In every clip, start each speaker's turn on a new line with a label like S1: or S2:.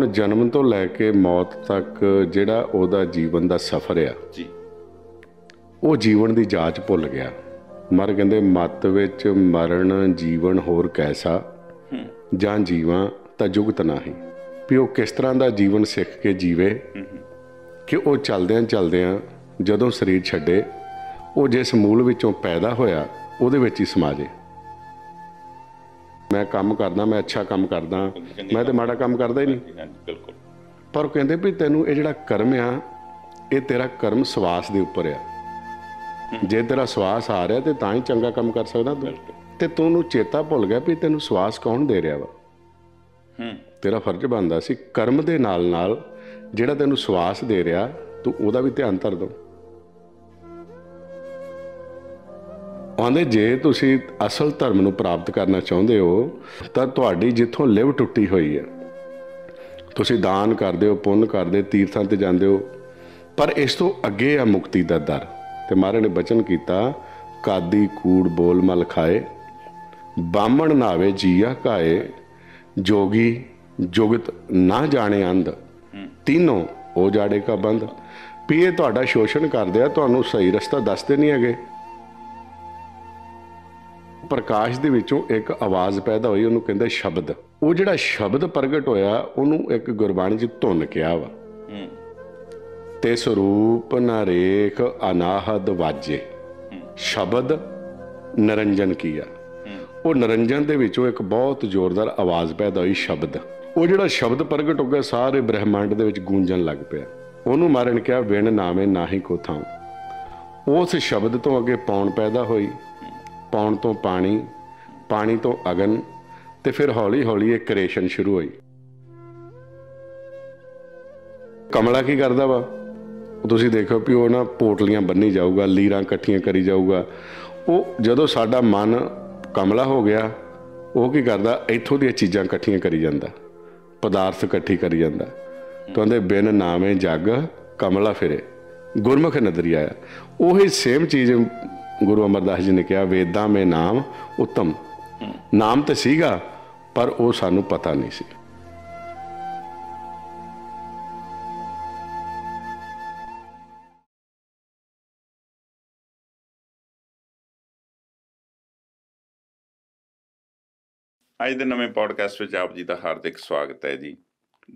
S1: ਹੁਣ ਜਨਮ ਤੋਂ ਲੈ ਕੇ ਮੌਤ ਤੱਕ ਜਿਹੜਾ ਉਹਦਾ ਜੀਵਨ ਦਾ ਸਫ਼ਰ ਆ ਜੀ ਉਹ ਜੀਵਨ ਦੀ ਜਾਂਚ ਭੁੱਲ ਗਿਆ ਮਰ ਕਹਿੰਦੇ ਮਤ ਵਿੱਚ ਮਰਨ ਜੀਵਨ ਹੋਰ ਕੈਸਾ ਜਾਂ ਜੀਵਾਂ ਤਾਂ ਜੁਗਤ ਨਹੀਂ ਵੀ ਉਹ ਕਿਸ ਤਰ੍ਹਾਂ ਦਾ ਜੀਵਨ ਸਿੱਖ ਕੇ ਜੀਵੇ ਕਿ ਉਹ ਚਲਦਿਆਂ ਚਲਦਿਆਂ ਜਦੋਂ ਸਰੀਰ ਛੱਡੇ ਉਹ ਜਿਸ ਮੂਲ ਵਿੱਚੋਂ ਪੈਦਾ ਹੋਇਆ ਉਹਦੇ ਵਿੱਚ ਹੀ ਸਮਾ ਮੈਂ ਕੰਮ ਕਰਦਾ ਮੈਂ ਅੱਛਾ ਕੰਮ ਕਰਦਾ ਮੈਂ ਤੇ ਮਾੜਾ ਕੰਮ ਕਰਦਾ ਹੀ ਨਹੀਂ ਬਿਲਕੁਲ ਪਰ ਉਹ ਕਹਿੰਦੇ ਵੀ ਤੈਨੂੰ ਇਹ ਜਿਹੜਾ ਕਰਮ ਆ ਇਹ ਤੇਰਾ ਕਰਮ ਸਵਾਸ ਦੇ ਉੱਪਰ ਆ ਜੇ ਤੇਰਾ ਸਵਾਸ ਆ ਰਿਹਾ ਤੇ ਤਾਂ ਹੀ ਚੰਗਾ ਕੰਮ ਕਰ ਸਕਦਾ ਤੂੰ ਤੇ ਤੂੰ ਨੂੰ ਚੇਤਾ ਭੁੱਲ ਗਿਆ ਵੀ ਤੈਨੂੰ ਸਵਾਸ ਕੌਣ ਦੇ ਰਿਹਾ ਵਾ ਹੂੰ ਤੇਰਾ ਫਰਜ਼ ਬਣਦਾ ਸੀ ਕਰਮ ਦੇ ਨਾਲ ਨਾਲ ਜਿਹੜਾ ਤੈਨੂੰ ਸਵਾਸ ਦੇ ਰਿਹਾ ਤੂੰ ਉਹਦਾ ਵੀ ਧਿਆਨ ਧਰ ਦੋ ਆਂਦੇ ਜੇ ਤੁਸੀਂ ਅਸਲ ਧਰਮ ਨੂੰ ਪ੍ਰਾਪਤ ਕਰਨਾ ਚਾਹੁੰਦੇ ਹੋ ਤਾਂ ਤੁਹਾਡੀ ਜਿੱਥੋਂ ਲਿਵ ਟੁੱਟੀ ਹੋਈ ਹੈ ਤੁਸੀਂ ਦਾਨ ਕਰਦੇ ਹੋ ਪੁੰਨ ਕਰਦੇ ਤੀਰਥਾਂ ਤੇ ਜਾਂਦੇ ਹੋ ਪਰ ਇਸ ਤੋਂ ਅੱਗੇ ਆ ਮੁਕਤੀ ਦਾ ਦਰ ਤੇ ਮਹਾਰਾਜ ਨੇ ਬਚਨ ਕੀਤਾ ਕਾਦੀ ਕੂੜ ਬੋਲ ਮਲ ਖਾਏ ਬਾਮਣ ਨਾਵੇ ਜੀਆ ਕਾਏ ਜੋਗੀ ਜੁਗਤ ਨਾ ਜਾਣੇ ਅੰਧ ਤਿੰਨੋਂ ਉਹ ਜਾੜੇ ਕਾ ਬੰਦ ਪੀਏ ਤੁਹਾਡਾ ਸ਼ੋਸ਼ਣ ਕਰਦੇ ਆ ਤੁਹਾਨੂੰ ਸਹੀ ਰਸਤਾ ਦੱਸਦੇ ਨਹੀਂ ਹੈਗੇ ਪ੍ਰਕਾਸ਼ ਦੇ ਵਿੱਚੋਂ ਇੱਕ ਆਵਾਜ਼ ਪੈਦਾ ਹੋਈ ਉਹਨੂੰ ਕਹਿੰਦੇ ਸ਼ਬਦ ਉਹ ਜਿਹੜਾ ਸ਼ਬਦ ਪ੍ਰਗਟ ਹੋਇਆ ਉਹਨੂੰ ਇੱਕ ਗੁਰਬਾਣੀ ਦੀ ਧੁਨ ਕਿਹਾ ਵਾ ਤੇ ਸਰੂਪ ਨਰੇਖ ਅਨਾਹਦ ਵਾਜੇ ਸ਼ਬਦ ਨਰੰਜਨ ਕੀਆ ਉਹ ਨਰੰਜਨ ਦੇ ਵਿੱਚੋਂ ਇੱਕ ਬਹੁਤ ਜ਼ੋਰਦਾਰ ਆਵਾਜ਼ ਪੈਦਾ ਹੋਈ ਸ਼ਬਦ ਉਹ ਜਿਹੜਾ ਸ਼ਬਦ ਪ੍ਰਗਟ ਹੋ ਗਿਆ ਸਾਰੇ ਬ੍ਰਹਿਮੰਡ ਦੇ ਵਿੱਚ ਗੂੰਜਣ ਲੱਗ ਪਿਆ ਉਹਨੂੰ ਮਾਰਨ ਕਿਹਾ ਵਿਣ ਨਾਮੇ ਨਾਹੀ ਹੀ ਕੋ ਥਾਂ ਉਸ ਸ਼ਬਦ ਤੋਂ ਅੱਗੇ ਪੌਣ ਪੈਦਾ ਹੋਈ ਪਾਉਣ ਤੋਂ ਪਾਣੀ ਪਾਣੀ ਤੋਂ ਅਗਨ ਤੇ ਫਿਰ ਹੌਲੀ-ਹੌਲੀ ਇਹ ਕ੍ਰੀਏਸ਼ਨ ਸ਼ੁਰੂ ਹੋਈ ਕਮਲਾ ਕੀ ਕਰਦਾ ਵਾ ਤੁਸੀਂ ਦੇਖੋ ਵੀ ਉਹ ਨਾ ਪੋਟਲੀਆਂ ਬੰਨੀ ਜਾਊਗਾ ਲੀਰਾਂ ਇਕੱਠੀਆਂ ਕਰੀ ਜਾਊਗਾ ਉਹ ਜਦੋਂ ਸਾਡਾ ਮਨ ਕਮਲਾ ਹੋ ਗਿਆ ਉਹ ਕੀ ਕਰਦਾ ਇੱਥੋਂ ਦੀਆਂ ਚੀਜ਼ਾਂ ਇਕੱਠੀਆਂ ਕਰੀ ਜਾਂਦਾ ਪਦਾਰਥ ਇਕੱਠੀ ਕਰੀ ਜਾਂਦਾ ਕਹਿੰਦੇ ਬਿਨ ਨਾਵੇਂ ਜੱਗ ਕਮਲਾ ਫਿਰੇ ਗੁਰਮੁਖ ਨਦਰੀ ਆਇਆ ਉਹੀ ਸੇਮ ਚੀਜ਼ ਗੁਰੂ ਅਮਰਦਾਸ ਜੀ ਨੇ ਕਿਹਾ ਵੇਦਾਂ ਮੇ ਨਾਮ ਉਤਮ ਨਾਮ ਤਾਂ ਸੀਗਾ ਪਰ ਉਹ ਸਾਨੂੰ ਪਤਾ ਨਹੀਂ ਸੀ
S2: ਅੱਜ ਦੇ ਨਵੇਂ ਪੋਡਕਾਸਟ ਵਿੱਚ ਆਪ ਜੀ ਦਾ ਹਾਰਦਿਕ ਸਵਾਗਤ ਹੈ ਜੀ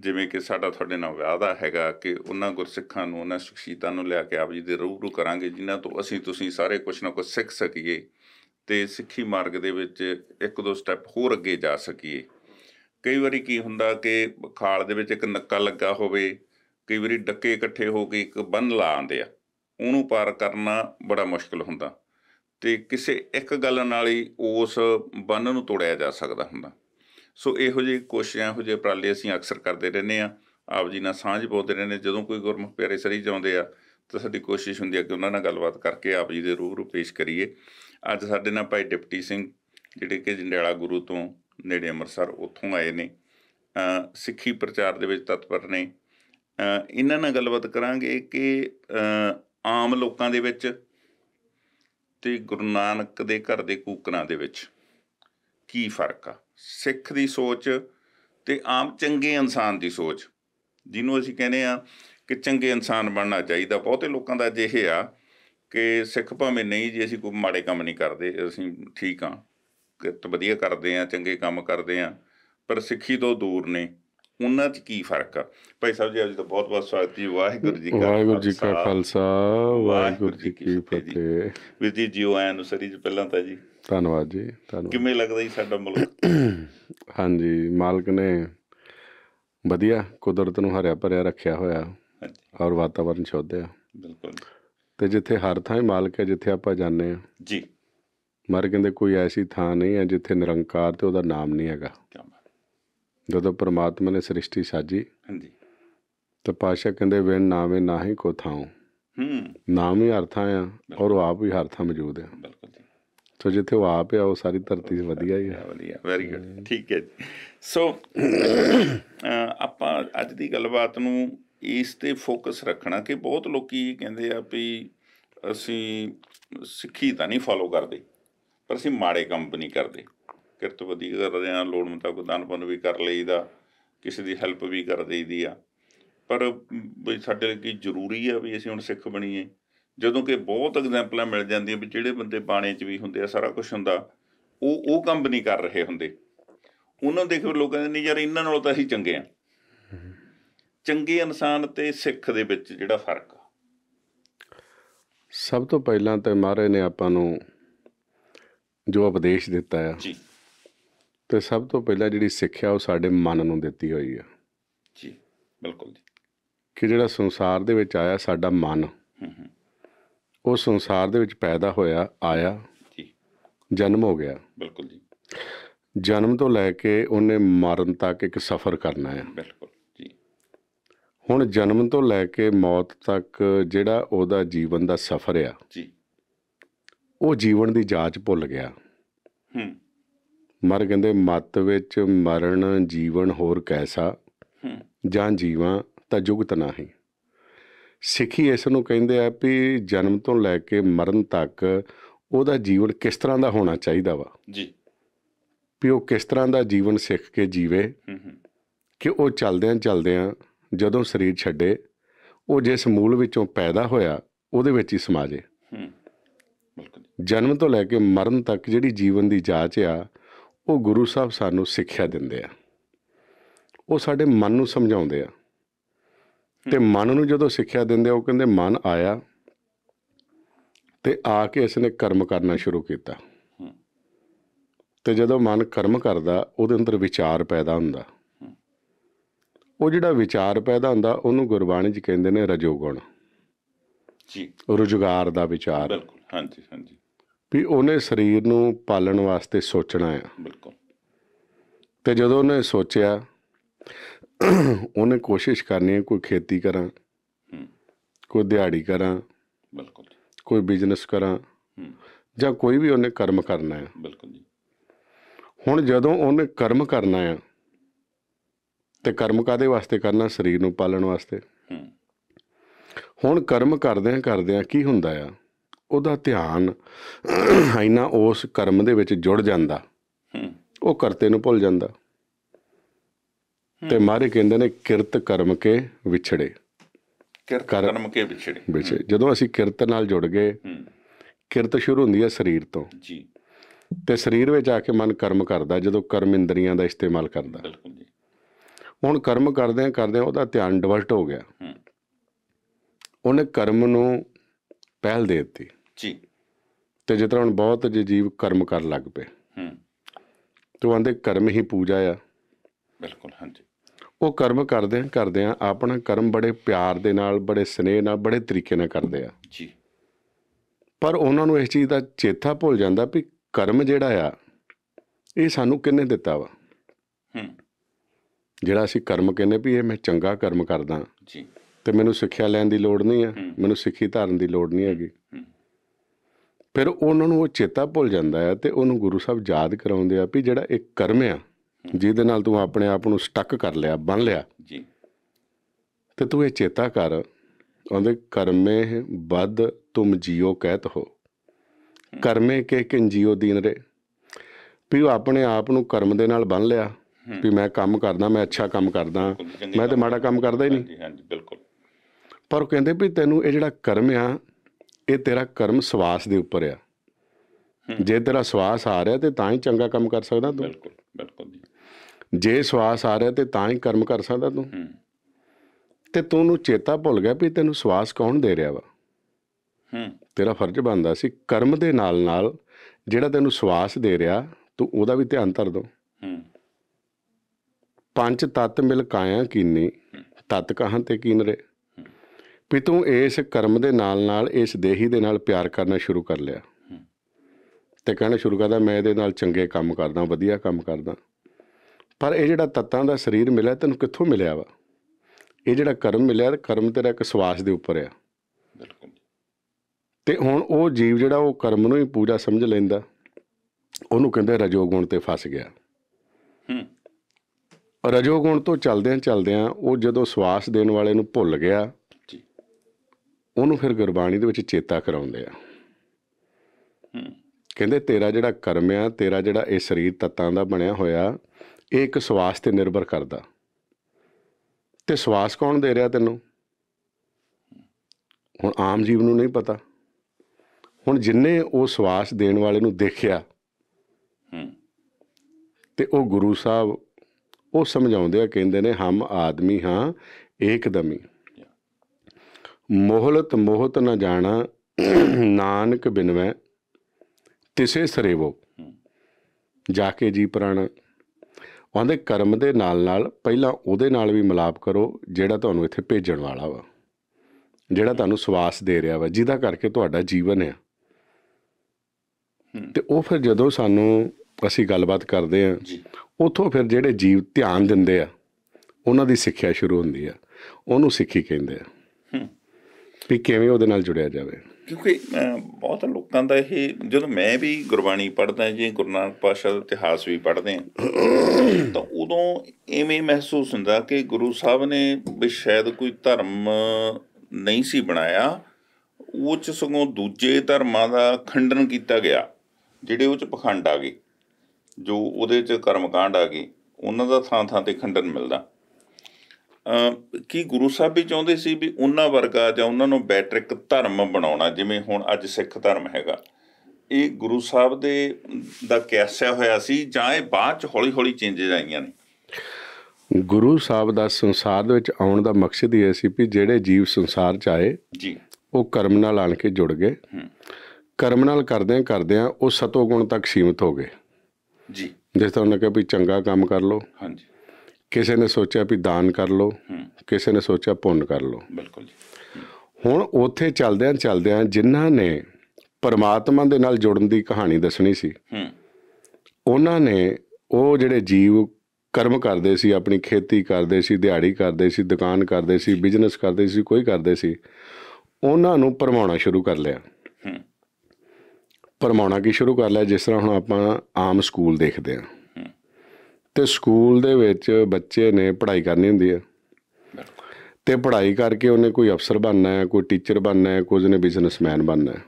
S3: ਜਿਵੇਂ ਕਿ ਸਾਡਾ ਤੁਹਾਡੇ ਨਾਲ ਵਾਅਦਾ ਹੈਗਾ ਕਿ ਉਹਨਾਂ ਗੁਰਸਿੱਖਾਂ ਨੂੰ ਉਹਨਾਂ ਸ਼ਖਸੀਤਾਂ ਨੂੰ ਲਿਆ ਕੇ ਆਪ ਜੀ ਦੇ ਰੂਬਰੂ ਕਰਾਂਗੇ ਜਿਨ੍ਹਾਂ ਤੋਂ ਅਸੀਂ ਤੁਸੀਂ ਸਾਰੇ ਕੁਝ ਨਾ ਕੁਝ ਸਿੱਖ ਸਕੀਏ ਤੇ ਸਿੱਖੀ ਮਾਰਗ ਦੇ ਵਿੱਚ ਇੱਕ ਦੋ ਸਟੈਪ ਹੋਰ ਅੱਗੇ ਜਾ ਸਕੀਏ ਕਈ ਵਾਰੀ ਕੀ ਹੁੰਦਾ ਕਿ ਖਾਲ ਦੇ ਵਿੱਚ ਇੱਕ ਨੱਕਾ ਲੱਗਾ ਹੋਵੇ ਕਈ ਵਾਰੀ ਡੱਕੇ ਇਕੱਠੇ ਹੋ ਕੇ ਇੱਕ ਬੰਨ ਲਾ ਆਂਦੇ ਆ ਉਹਨੂੰ ਪਾਰ ਕਰਨਾ ਬੜਾ ਮੁਸ਼ਕਲ ਹੁੰਦਾ ਤੇ ਕਿਸੇ ਇੱਕ ਗੱਲ ਨਾਲ ਹੀ ਉਸ ਬੰਨ ਨੂੰ ਤੋੜਿਆ ਜਾ ਸਕਦਾ ਹੁੰਦਾ ਸੋ ਇਹੋ ਜਿਹੇ ਕੋਸ਼ਿਸ਼ਾਂ ਇਹੋ ਜਿਹੇ ਪ੍ਰਾਲੇ ਅਸੀਂ ਅਕਸਰ ਕਰਦੇ ਰਹਿੰਦੇ ਆ ਆਪ ਜੀ ਨਾਲ ਸਾਂਝ ਪਾਉਂਦੇ ਰਹਿੰਦੇ ਜਦੋਂ ਕੋਈ ਗੁਰਮੁਖ ਪਿਆਰੇ ਸਰੀ ਜਾਉਂਦੇ ਆ ਤਾਂ ਸਾਡੀ ਕੋਸ਼ਿਸ਼ ਹੁੰਦੀ ਆ ਕਿ ਉਹਨਾਂ ਨਾਲ ਗੱਲਬਾਤ ਕਰਕੇ ਆਪ ਜੀ ਦੇ ਰੂਬਰੂ ਪੇਸ਼ ਕਰੀਏ ਅੱਜ ਸਾਡੇ ਨਾਲ ਭਾਈ ਡਿਪਟੀ ਸਿੰਘ ਜਿਹੜੇ ਕਿ ਜੰਡਿਆਲਾ ਗੁਰੂ ਤੋਂ ਨੇੜੇ ਅੰਮ੍ਰਿਤਸਰ ਉੱਥੋਂ ਆਏ ਨੇ ਸਿੱਖੀ ਪ੍ਰਚਾਰ ਦੇ ਵਿੱਚ ਤਤਪਰ ਨੇ ਇਹਨਾਂ ਨਾਲ ਗੱਲਬਾਤ ਕਰਾਂਗੇ ਕਿ ਆਮ ਲੋਕਾਂ ਦੇ ਵਿੱਚ ਤੇ ਗੁਰੂ ਨਾਨਕ ਦੇ ਘਰ ਦੇ ਕੂਕਰਾਂ ਦੇ ਵਿੱਚ ਕੀ ਫਰਕ ਆ ਸਿੱਖ ਦੀ ਸੋਚ ਤੇ ਆਮ ਚੰਗੇ ਇਨਸਾਨ ਦੀ ਸੋਚ ਜਿਹਨੂੰ ਅਸੀਂ ਕਹਿੰਦੇ ਆ ਕਿ ਚੰਗੇ ਇਨਸਾਨ ਬਣਨਾ ਚਾਹੀਦਾ ਬਹੁਤੇ ਲੋਕਾਂ ਦਾ ਅਜਿਹੇ ਆ ਕਿ ਸਿੱਖ ਭਾਵੇਂ ਨਹੀਂ ਜੀ ਅਸੀਂ ਕੋਈ ਮਾੜੇ ਕੰਮ ਨਹੀਂ ਕਰਦੇ ਅਸੀਂ ਠੀਕ ਆ ਕਿਤ ਵਧੀਆ ਕਰਦੇ ਆ ਚੰਗੇ ਕੰਮ ਕਰਦੇ ਆ ਪਰ ਸਿੱਖੀ ਤੋਂ ਦੂਰ ਨੇ ਉਹਨਾਂ 'ਚ ਕੀ ਫਰਕ ਆ ਭਾਈ ਸਾਹਿਬ ਜੀ ਅੱਜ ਤਾਂ ਬਹੁਤ ਬਹੁਤ ਸਵਾਗਤ ਜੀ ਵਾਹਿਗੁਰੂ ਜੀ ਕਾ ਵਾਹਿਗੁਰੂ ਜੀ ਕਾ
S1: ਖਾਲਸਾ ਵਾਹਿਗੁਰੂ ਜੀ ਕੀ ਫਤਿਹ
S3: ਵੀ ਜੀ ਜੀ ਆਇਆਂ ਨੂੰ ਸਰੀ ਜੀ ਪਹਿਲਾਂ ਤਾਂ ਜੀ ਧੰਨਵਾਦ ਜੀ ਧੰਨਵਾਦ ਕਿਵੇਂ ਲੱਗਦਾ ਜੀ ਸਾਡਾ ਮਲਕ
S1: ਹਾਂਜੀ ਮਾਲਕ ਨੇ ਵਧੀਆ ਕੁਦਰਤ ਨੂੰ ਹਰਿਆ ਭਰਿਆ ਰੱਖਿਆ ਹੋਇਆ ਔਰ ਵਾਤਾਵਰਨ ਸ਼ੁੱਧ ਆ ਬਿਲਕੁਲ ਤੇ ਜਿੱਥੇ ਹਰ ਥਾਂ ਮਾਲਕ ਹੈ ਜਿੱਥੇ ਆਪਾਂ ਜਾਂਦੇ ਆ ਜੀ ਮਰ ਕਹਿੰਦੇ ਕੋਈ ਐਸੀ ਥਾਂ ਨਹੀਂ ਹੈ ਜਿੱਥੇ ਨਿਰੰਕਾਰ ਤੇ ਉਹਦਾ ਨਾਮ ਨਹੀਂ ਹੈਗਾ ਜਦੋਂ ਪ੍ਰਮਾਤਮਾ ਨੇ ਸ੍ਰਿਸ਼ਟੀ ਸਾਜੀ ਹਾਂਜੀ ਤਾਂ ਪਾਸ਼ਾ ਕਹਿੰਦੇ ਵੇ ਨਾਵੇਂ ਨਾਹੀ ਕੋ ਥਾਉ ਹੂੰ ਨਾਮ ਹੀ ਹਰ ਥਾਂ ਆ ਔਰ ਉਹ ਆਪ ਵੀ ਹਰ ਥਾਂ ਮੌਜੂਦ ਹੈ ਬਿਲਕੁਲ ਸੋ ਜਿੱਥੇ ਉਹ ਆਪ ਆ ਉਹ ਸਾਰੀ ਧਰਤੀ ਵਧੀਆ ਹੀ ਹੈ ਵਧੀਆ
S3: ਵੈਰੀ ਗੁੱਡ ਠੀਕ ਹੈ ਜੀ ਸੋ ਆਪਾਂ ਅੱਜ ਦੀ ਗੱਲਬਾਤ ਨੂੰ ਇਸ ਤੇ ਫੋਕਸ ਰੱਖਣਾ ਕਿ ਬਹੁਤ ਲੋਕੀ ਕਹਿੰਦੇ ਆ ਵੀ ਅਸੀਂ ਸਿੱਖੀ ਤਾਂ ਨਹੀਂ ਫਾਲੋ ਕਰਦੇ ਪਰ ਅਸੀਂ ਮਾੜੇ ਕੰਮ ਨਹੀਂ ਕਰਦੇ ਕਿਰਤ ਵਧੀ ਕਰਦੇ ਆ ਲੋੜ ਮੁਤਾਬਕ ਦਾਨ ਪੁੰਨ ਵੀ ਕਰ ਲਈਦਾ ਕਿਸੇ ਦੀ ਹੈਲਪ ਵੀ ਕਰ ਦੇਈਦੀ ਆ ਪਰ ਸਾਡੇ ਲਈ ਜ਼ਰੂਰੀ ਆ ਵੀ ਅਸੀਂ ਹੁਣ ਸਿੱਖ ਬਣੀਏ ਜਦੋਂ ਕਿ ਬਹੁਤ ਐਗਜ਼ੈਂਪਲਾਂ ਮਿਲ ਜਾਂਦੀਆਂ ਵੀ ਜਿਹੜੇ ਬੰਦੇ ਬਾਣੇ 'ਚ ਵੀ ਹੁੰਦੇ ਆ ਸਾਰਾ ਕੁਝ ਹੁੰਦਾ ਉਹ ਉਹ ਕੰਮ ਨਹੀਂ ਕਰ ਰਹੇ ਹੁੰਦੇ ਉਹਨਾਂ ਦੇਖੋ ਲੋਕਾਂ ਦੇ ਨਹੀਂ ਯਾਰ ਇਹਨਾਂ ਨਾਲੋਂ ਤਾਂ ਅਸੀਂ ਚੰਗੇ ਆ ਚੰਗੇ ਇਨਸਾਨ ਤੇ ਸਿੱਖ ਦੇ ਵਿੱਚ ਜਿਹੜਾ ਫਰਕ
S1: ਸਭ ਤੋਂ ਪਹਿਲਾਂ ਤਾਂ ਮਾਰੇ ਨੇ ਆਪਾਂ ਨੂੰ ਜੋ ਉਪਦੇਸ਼ ਦਿੱਤਾ ਆ ਜੀ ਤੇ ਸਭ ਤੋਂ ਪਹਿਲਾਂ ਜਿਹੜੀ ਸਿੱਖਿਆ ਉਹ ਸਾਡੇ ਮਨ ਨੂੰ ਦਿੱਤੀ ਹੋਈ ਆ ਜੀ ਬਿਲਕੁਲ ਜੀ ਕਿ ਜਿਹੜਾ ਸੰਸਾਰ ਦੇ ਵਿੱਚ ਆਇਆ ਸਾਡਾ ਮਨ
S3: ਹੂੰ ਹੂੰ
S1: ਉਹ ਸੰਸਾਰ ਦੇ ਵਿੱਚ ਪੈਦਾ ਹੋਇਆ ਆਇਆ ਜੀ ਜਨਮ ਹੋ ਗਿਆ ਬਿਲਕੁਲ ਜੀ ਜਨਮ ਤੋਂ ਲੈ ਕੇ ਉਹਨੇ ਮਰਨ ਤੱਕ ਇੱਕ ਸਫ਼ਰ ਕਰਨਾ ਹੈ ਬਿਲਕੁਲ ਜੀ ਹੁਣ ਜਨਮ ਤੋਂ ਲੈ ਕੇ ਮੌਤ ਤੱਕ ਜਿਹੜਾ ਉਹਦਾ ਜੀਵਨ ਦਾ ਸਫ਼ਰ ਆ ਜੀ ਉਹ ਜੀਵਨ ਦੀ ਜਾਂਚ ਭੁੱਲ ਗਿਆ ਹੂੰ ਮਰ ਕਹਿੰਦੇ ਮਤ ਵਿੱਚ ਮਰਨ ਜੀਵਨ ਹੋਰ ਕੈਸਾ ਹੂੰ ਜਾਂ ਜੀਵਾਂ ਤਾਂ ਜੁਗਤ ਨਹੀਂ ਸਿੱਖੀ ਇਸ ਨੂੰ ਕਹਿੰਦੇ ਆ ਵੀ ਜਨਮ ਤੋਂ ਲੈ ਕੇ ਮਰਨ ਤੱਕ ਉਹਦਾ ਜੀਵਨ ਕਿਸ ਤਰ੍ਹਾਂ ਦਾ ਹੋਣਾ ਚਾਹੀਦਾ ਵਾ ਜੀ ਵੀ ਉਹ ਕਿਸ ਤਰ੍ਹਾਂ ਦਾ ਜੀਵਨ ਸਿੱਖ ਕੇ ਜੀਵੇ ਕਿ ਉਹ ਚਲਦਿਆਂ ਚਲਦਿਆਂ ਜਦੋਂ ਸਰੀਰ ਛੱਡੇ ਉਹ ਜਿਸ ਮੂਲ ਵਿੱਚੋਂ ਪੈਦਾ ਹੋਇਆ ਉਹਦੇ ਵਿੱਚ ਹੀ ਸਮਾ ਜੇ
S2: ਬਿਲਕੁਲ
S1: ਜਨਮ ਤੋਂ ਲੈ ਕੇ ਮਰਨ ਤੱਕ ਜਿਹੜੀ ਜੀਵਨ ਦੀ ਜਾਂਚ ਆ ਉਹ ਗੁਰੂ ਸਾਹਿਬ ਸਾਨੂੰ ਸਿੱਖਿਆ ਦਿੰਦੇ ਆ ਉਹ ਸਾਡੇ ਮਨ ਨੂੰ ਸਮਝਾਉਂਦੇ ਆ ਤੇ ਮਨ ਨੂੰ ਜਦੋਂ ਸਿੱਖਿਆ ਦਿੰਦੇ ਉਹ ਕਹਿੰਦੇ ਮਨ ਆਇਆ ਤੇ ਆ ਕੇ ਇਸ ਨੇ ਕਰਮ ਕਰਨਾ ਸ਼ੁਰੂ ਕੀਤਾ ਤੇ ਜਦੋਂ ਮਨ ਕਰਮ ਕਰਦਾ ਉਹਦੇ ਅੰਦਰ ਵਿਚਾਰ ਪੈਦਾ ਹੁੰਦਾ ਉਹ ਜਿਹੜਾ ਵਿਚਾਰ ਪੈਦਾ ਹੁੰਦਾ ਉਹਨੂੰ ਗੁਰਬਾਣੀ 'ਚ ਕਹਿੰਦੇ ਨੇ ਰਜੋਗੁਣ ਜੀ ਰੁਜ਼ਗਾਰ ਦਾ ਵਿਚਾਰ ਬਿਲਕੁਲ
S3: ਹਾਂਜੀ ਹਾਂਜੀ
S1: ਵੀ ਉਹਨੇ ਸਰੀਰ ਨੂੰ ਪਾਲਣ ਵਾਸਤੇ ਸੋਚਣਾ ਹੈ ਬਿਲਕੁਲ ਤੇ ਜਦੋਂ ਉਹਨੇ ਸੋਚਿਆ ਉਹਨੇ ਕੋਸ਼ਿਸ਼ ਕਰਨੀ ਹੈ ਕੋਈ ਖੇਤੀ ਕਰਾਂ ਕੋਈ ਦਿਹਾੜੀ ਕਰਾਂ ਬਿਲਕੁਲ ਕੋਈ ਬਿਜ਼ਨਸ ਕਰਾਂ ਜਾਂ ਕੋਈ ਵੀ ਉਹਨੇ ਕਰਮ ਕਰਨਾ ਹੈ ਬਿਲਕੁਲ ਜੀ ਹੁਣ ਜਦੋਂ ਉਹਨੇ ਕਰਮ ਕਰਨਾ ਹੈ ਤੇ ਕਰਮ ਕਾਦੇ ਵਾਸਤੇ ਕਰਨਾ ਸਰੀਰ ਨੂੰ ਪਾਲਣ ਵਾਸਤੇ ਹੁਣ ਕਰਮ ਕਰਦੇ ਆਂ ਕੀ ਹੁੰਦਾ ਆ ਉਹਦਾ ਧਿਆਨ ਐਨਾ ਉਸ ਕਰਮ ਦੇ ਵਿੱਚ ਜੁੜ ਜਾਂਦਾ ਉਹ ਕਰਤੇ ਨੂੰ ਭੁੱਲ ਜਾਂਦਾ ਤੇ ਮਾਰੇ ਕਹਿੰਦੇ ਨੇ ਕਿਰਤ ਕਰਮ ਕੇ ਵਿਛੜੇ
S3: ਕਿਰਤ ਕਰਮ ਕੇ ਵਿਛੜੇ
S1: ਜਦੋਂ ਅਸੀਂ ਕਿਰਤ ਨਾਲ ਜੁੜ ਗਏ ਕਿਰਤ ਸ਼ੁਰੂ ਹੁੰਦੀ ਹੈ ਸਰੀਰ ਤੋਂ ਜੀ ਤੇ ਸਰੀਰ ਵਿੱਚ ਆ ਕੇ ਮਨ ਕਰਮ ਕਰਦਾ ਜਦੋਂ ਕਰਮ ਇੰਦਰੀਆਂ ਦਾ ਇਸਤੇਮਾਲ ਕਰਦਾ ਬਿਲਕੁਲ ਜੀ ਹੁਣ ਕਰਮ ਕਰਦੇ ਆ ਕਰਦੇ ਆ ਉਹਦਾ ਧਿਆਨ ਡਿਵਰਟ ਹੋ ਗਿਆ ਉਹਨੇ ਕਰਮ ਨੂੰ ਪਹਿਲ ਦੇ ਦਿੱਤੀ ਜੀ ਤੇ ਜਿਸ ਹੁਣ ਬਹੁਤ ਜੀਵ ਕਰਮ ਕਰਨ ਲੱਗ ਪਏ ਹੂੰ ਤੋਂ ਆਂਦੇ ਕਰਮ ਹੀ ਪੂਜਾ ਆ
S3: ਬਿਲਕੁਲ ਹਾਂਜੀ
S1: ਉਹ ਕਰਮ ਕਰਦੇ ਆ ਕਰਦੇ ਆ ਆਪਣਾ ਕਰਮ ਬੜੇ ਪਿਆਰ ਦੇ ਨਾਲ ਬੜੇ ਸਨੇਹ ਨਾਲ ਬੜੇ ਤਰੀਕੇ ਨਾਲ ਕਰਦੇ ਆ ਜੀ ਪਰ ਉਹਨਾਂ ਨੂੰ ਇਸ ਚੀਜ਼ ਦਾ ਚੇਤਾ ਭੁੱਲ ਜਾਂਦਾ ਵੀ ਕਰਮ ਜਿਹੜਾ ਆ ਇਹ ਸਾਨੂੰ ਕਿੰਨੇ ਦਿੱਤਾ ਵਾ ਹੂੰ ਜਿਹੜਾ ਅਸੀਂ ਕਰਮ ਕਹਿੰਦੇ ਵੀ ਇਹ ਮੈਂ ਚੰਗਾ ਕਰਮ ਕਰਦਾ ਜੀ ਤੇ ਮੈਨੂੰ ਸਿੱਖਿਆ ਲੈਣ ਦੀ ਲੋੜ ਨਹੀਂ ਆ ਮੈਨੂੰ ਸਿੱਖੀ ਧਾਰਨ ਦੀ ਲੋੜ ਨਹੀਂ ਹੈਗੀ ਫਿਰ ਉਹਨਾਂ ਨੂੰ ਉਹ ਚੇਤਾ ਭੁੱਲ ਜਾਂਦਾ ਹੈ ਤੇ ਉਹਨੂੰ ਗੁਰੂ ਸਾਹਿਬ ਯਾਦ ਕਰਾਉਂਦੇ ਆ ਵੀ ਜਿਹੜਾ ਇੱਕ ਕਰਮ ਆ ਜਿਹਦੇ ਨਾਲ ਤੂੰ ਆਪਣੇ ਆਪ ਨੂੰ ਸਟਕ ਕਰ ਲਿਆ ਬੰਨ ਲਿਆ ਜੀ ਤੇ ਤੂੰ ਇਹ ਚੇਤਾ ਕਰ ਉਹਦੇ ਕਰਮੇ ਬਦ ਤੁਮ ਜੀਓ ਕਹਿਤ ਹੋ ਕਰਮੇ ਕੇ ਕਿੰ ਜੀਓ ਦੀਨ ਰੇ ਵੀ ਉਹ ਆਪਣੇ ਆਪ ਨੂੰ ਕਰਮ ਦੇ ਨਾਲ ਬੰਨ ਲਿਆ ਵੀ ਮੈਂ ਕੰਮ ਕਰਦਾ ਮੈਂ ਅੱਛਾ ਕੰਮ ਕਰਦਾ ਮੈਂ ਤੇ ਮਾੜਾ ਕੰਮ ਕਰਦਾ ਹੀ ਨਹੀਂ ਹਾਂਜੀ ਬਿਲਕੁਲ ਪਰ ਉਹ ਕਹਿੰਦੇ ਵੀ ਤੈਨੂੰ ਇਹ ਜਿਹੜਾ ਕਰਮ ਆ ਇਹ ਤੇਰਾ ਕਰਮ ਸਵਾਸ ਦੇ ਉੱਪਰ ਆ ਜੇ ਤੇਰਾ ਸਵਾਸ ਆ ਰਿਹਾ ਤੇ ਤਾਂ ਹੀ ਚੰਗਾ ਕੰਮ ਕਰ ਸਕਦਾ ਤੂੰ ਬਿਲਕੁਲ ਬਿਲਕੁਲ ਜੀ ਜੇ ਸਵਾਸ ਆ ਰਿਹਾ ਤੇ ਤਾਂ ਹੀ ਕਰਮ ਕਰ ਸਕਦਾ ਤੂੰ ਤੇ ਤੂੰ ਨੂੰ ਚੇਤਾ ਭੁੱਲ ਗਿਆ ਵੀ ਤੈਨੂੰ ਸਵਾਸ ਕੌਣ ਦੇ ਰਿਹਾ ਵਾ ਹੂੰ ਤੇਰਾ ਫਰਜ਼ ਬਣਦਾ ਸੀ ਕਰਮ ਦੇ ਨਾਲ ਨਾਲ ਜਿਹੜਾ ਤੈਨੂੰ ਸਵਾਸ ਦੇ ਰਿਹਾ ਤੂੰ ਉਹਦਾ ਵੀ ਧਿਆਨ ਧਰ ਦੋ ਪੰਜ ਤਤ ਮਿਲ ਕਾਇਆ ਕੀਨੀ ਤਤ ਕਹਾਂ ਤੇ ਕੀਨ ਰੇ ਵੀ ਤੂੰ ਇਸ ਕਰਮ ਦੇ ਨਾਲ ਨਾਲ ਇਸ ਦੇਹੀ ਦੇ ਨਾਲ ਪਿਆਰ ਕਰਨਾ ਸ਼ੁਰੂ ਕਰ ਲਿਆ ਤੇ ਕਹਿਣਾ ਸ਼ੁਰੂ ਕਰਦਾ ਮੈਂ ਇਹਦੇ ਨਾਲ ਚੰਗੇ ਕੰਮ ਕਰਦਾ ਵਧੀਆ ਕੰਮ ਕਰਦਾ ਪਰ ਇਹ ਜਿਹੜਾ ਤਤਾਂ ਦਾ ਸਰੀਰ ਮਿਲਿਆ ਤੈਨੂੰ ਕਿੱਥੋਂ ਮਿਲਿਆ ਵਾ ਇਹ ਜਿਹੜਾ ਕਰਮ ਮਿਲਿਆ ਕਰਮ ਤੇਰਾ ਇੱਕ ਸਵਾਸ ਦੇ ਉੱਪਰ ਆ ਬਿਲਕੁਲ ਤੇ ਹੁਣ ਉਹ ਜੀਵ ਜਿਹੜਾ ਉਹ ਕਰਮ ਨੂੰ ਹੀ ਪੂਜਾ ਸਮਝ ਲੈਂਦਾ ਉਹਨੂੰ ਕਹਿੰਦੇ ਰਜੋ ਗੁਣ ਤੇ ਫਸ ਗਿਆ ਹੂੰ ਰਜੋ ਗੁਣ ਤੋਂ ਚੱਲਦਿਆਂ ਚੱਲਦਿਆਂ ਉਹ ਜਦੋਂ ਸਵਾਸ ਦੇਣ ਵਾਲੇ ਨੂੰ ਭੁੱਲ ਗਿਆ ਜੀ ਉਹਨੂੰ ਫਿਰ ਗੁਰਬਾਣੀ ਦੇ ਵਿੱਚ ਚੇਤਾ ਕਰਾਉਂਦੇ ਆ ਹੂੰ ਕਹਿੰਦੇ ਤੇਰਾ ਜਿਹੜਾ ਕਰਮ ਆ ਤੇਰਾ ਜਿਹੜਾ ਇਹ ਸਰੀਰ ਤਤਾਂ ਦਾ ਬਣਿਆ ਹੋਇਆ ਇਹ ਇੱਕ ਸਵਾਸ ਤੇ ਨਿਰਭਰ ਕਰਦਾ ਤੇ ਸਵਾਸ ਕੌਣ ਦੇ ਰਿਹਾ ਤੈਨੂੰ ਹੁਣ ਆਮ ਜੀਵ ਨੂੰ ਨਹੀਂ ਪਤਾ ਹੁਣ ਜਿੰਨੇ ਉਹ ਸਵਾਸ ਦੇਣ ਵਾਲੇ ਨੂੰ ਦੇਖਿਆ ਤੇ ਉਹ ਗੁਰੂ ਸਾਹਿਬ ਉਹ ਸਮਝਾਉਂਦੇ ਆ ਕਹਿੰਦੇ ਨੇ ਹਮ ਆਦਮੀ ਹਾਂ ਇੱਕਦਮੀ ਮੋਹਲਤ ਮੋਹਤ ਨਾ ਜਾਣਾ ਨਾਨਕ ਬਿਨਵੈ ਤਿਸੇ ਸਰੇਵੋ ਜਾ ਕੇ ਜੀ ਪ੍ਰਾਣ ਉਹਦੇ ਕਰਮ ਦੇ ਨਾਲ-ਨਾਲ ਪਹਿਲਾਂ ਉਹਦੇ ਨਾਲ ਵੀ ਮਲਾਪ ਕਰੋ ਜਿਹੜਾ ਤੁਹਾਨੂੰ ਇੱਥੇ ਭੇਜਣ ਵਾਲਾ ਵਾ ਜਿਹੜਾ ਤੁਹਾਨੂੰ ਸਵਾਸ ਦੇ ਰਿਹਾ ਵਾ ਜਿਹਦਾ ਕਰਕੇ ਤੁਹਾਡਾ ਜੀਵਨ ਹੈ ਤੇ ਉਹ ਫਿਰ ਜਦੋਂ ਸਾਨੂੰ ਅਸੀਂ ਗੱਲਬਾਤ ਕਰਦੇ ਆ ਉਥੋਂ ਫਿਰ ਜਿਹੜੇ ਜੀਵ ਧਿਆਨ ਦਿੰਦੇ ਆ ਉਹਨਾਂ ਦੀ ਸਿੱਖਿਆ ਸ਼ੁਰੂ ਹੁੰਦੀ ਆ ਉਹਨੂੰ ਸਿੱਖੀ ਕਹਿੰਦੇ ਆ ਵੀ ਕਿਵੇਂ ਉਹਦੇ ਨਾਲ ਜੁੜਿਆ ਜਾਵੇ
S3: ਕਿਉਂਕਿ ਬਹੁਤ ਲੋਕਾਂ ਦਾ ਇਹ ਜਦੋਂ ਮੈਂ ਵੀ ਗੁਰਬਾਣੀ ਪੜ੍ਹਦਾ ਜੀ ਗੁਰੂ ਨਾਨਕ ਪਾਸ਼ਾ ਦਾ ਇਤਿਹਾਸ ਵੀ ਪੜ੍ਹਦੇ ਆ ਤਾਂ ਉਦੋਂ ਐਵੇਂ ਮਹਿਸੂਸ ਹੁੰਦਾ ਕਿ ਗੁਰੂ ਸਾਹਿਬ ਨੇ ਵੀ ਸ਼ਾਇਦ ਕੋਈ ਧਰਮ ਨਹੀਂ ਸੀ ਬਣਾਇਆ ਉਹ ਚ ਸਗੋਂ ਦੂਜੇ ਧਰਮਾਂ ਦਾ ਖੰਡਨ ਕੀਤਾ ਗਿਆ ਜਿਹੜੇ ਉਹ ਚ ਪਖੰਡ ਆ ਗਏ ਜੋ ਉਹਦੇ ਚ ਕਰਮਕਾਂਡ ਆ ਗਏ ਉਹਨਾਂ ਦਾ ਥਾਂ ਥਾਂ ਤੇ ਖੰਡਨ ਮਿਲਦਾ ਕੀ ਗੁਰੂ ਸਾਹਿਬ ਵੀ ਚਾਹੁੰਦੇ ਸੀ ਵੀ ਉਹਨਾਂ ਵਰਗਾ ਜਾਂ ਉਹਨਾਂ ਨੂੰ ਬੈਟਰ ਇੱਕ ਧਰਮ ਬਣਾਉਣਾ ਜਿਵੇਂ ਹੁਣ ਅੱਜ ਸਿੱਖ ਧਰਮ ਹੈਗਾ ਇਹ ਗੁਰੂ ਸਾਹਿਬ ਦੇ ਦਾ ਕਿਆਸਿਆ ਹੋਇਆ ਸੀ ਜਾਂ ਇਹ ਬਾਅਦ ਚ ਹੌਲੀ-ਹੌਲੀ ਚੇਂਜੇ ਆਈਆਂ ਨੇ
S1: ਗੁਰੂ ਸਾਹਿਬ ਦਾ ਸੰਸਾਰ ਵਿੱਚ ਆਉਣ ਦਾ ਮਕਸਦ ਇਹ ਸੀ ਵੀ ਜਿਹੜੇ ਜੀਵ ਸੰਸਾਰ ਚ ਆਏ ਜੀ ਉਹ ਕਰਮ ਨਾਲ ਆਣ ਕੇ ਜੁੜ ਗਏ ਕਰਮ ਨਾਲ ਕਰਦੇ ਕਰਦੇ ਆ ਉਹ ਸਤੋ ਗੁਣ ਤੱਕ ਸੀਮਿਤ ਹੋ ਗਏ ਜੀ ਜਿਸ ਤਰ੍ਹਾਂ ਉਹਨਾਂ ਕਿਹਾ ਵੀ ਚੰਗਾ ਕੰਮ ਕਰ ਲੋ ਹਾਂਜੀ ਕਿਸੇ ਨੇ ਸੋਚਿਆ ਵੀ ਦਾਨ ਕਰ ਲੋ ਕਿਸੇ ਨੇ ਸੋਚਿਆ ਪੁੰਨ ਕਰ ਲੋ
S2: ਬਿਲਕੁਲ ਜੀ
S1: ਹੁਣ ਉੱਥੇ ਚੱਲਦਿਆਂ ਚੱਲਦਿਆਂ ਜਿਨ੍ਹਾਂ ਨੇ ਪਰਮਾਤਮਾ ਦੇ ਨਾਲ ਜੁੜਨ ਦੀ ਕਹਾਣੀ ਦੱਸਣੀ ਸੀ ਉਹਨਾਂ ਨੇ ਉਹ ਜਿਹੜੇ ਜੀਵ ਕਰਮ ਕਰਦੇ ਸੀ ਆਪਣੀ ਖੇਤੀ ਕਰਦੇ ਸੀ ਦਿਹਾੜੀ ਕਰਦੇ ਸੀ ਦੁਕਾਨ ਕਰਦੇ ਸੀ ਬਿਜ਼ਨਸ ਕਰਦੇ ਸੀ ਕੋਈ ਕਰਦੇ ਸੀ ਉਹਨਾਂ ਨੂੰ ਪਰਮਾਉਣਾ ਸ਼ੁਰੂ ਕਰ ਲਿਆ ਪਰਮਾਉਣਾ ਕੀ ਸ਼ੁਰੂ ਕਰ ਲਿਆ ਜਿਸ ਤਰ੍ਹਾਂ ਹੁਣ ਆਪਾਂ ਆਮ ਸਕੂਲ ਦੇਖਦੇ ਆਂ ਤੇ ਸਕੂਲ ਦੇ ਵਿੱਚ ਬੱਚੇ ਨੇ ਪੜ੍ਹਾਈ ਕਰਨੀ ਹੁੰਦੀ ਹੈ ਤੇ ਪੜ੍ਹਾਈ ਕਰਕੇ ਉਹਨੇ ਕੋਈ ਅਫਸਰ ਬਣਨਾ ਹੈ ਕੋਈ ਟੀਚਰ ਬਣਨਾ ਹੈ ਕੁਝ ਨੇ ਬਿਜ਼ਨਸਮੈਨ ਬਣਨਾ ਹੈ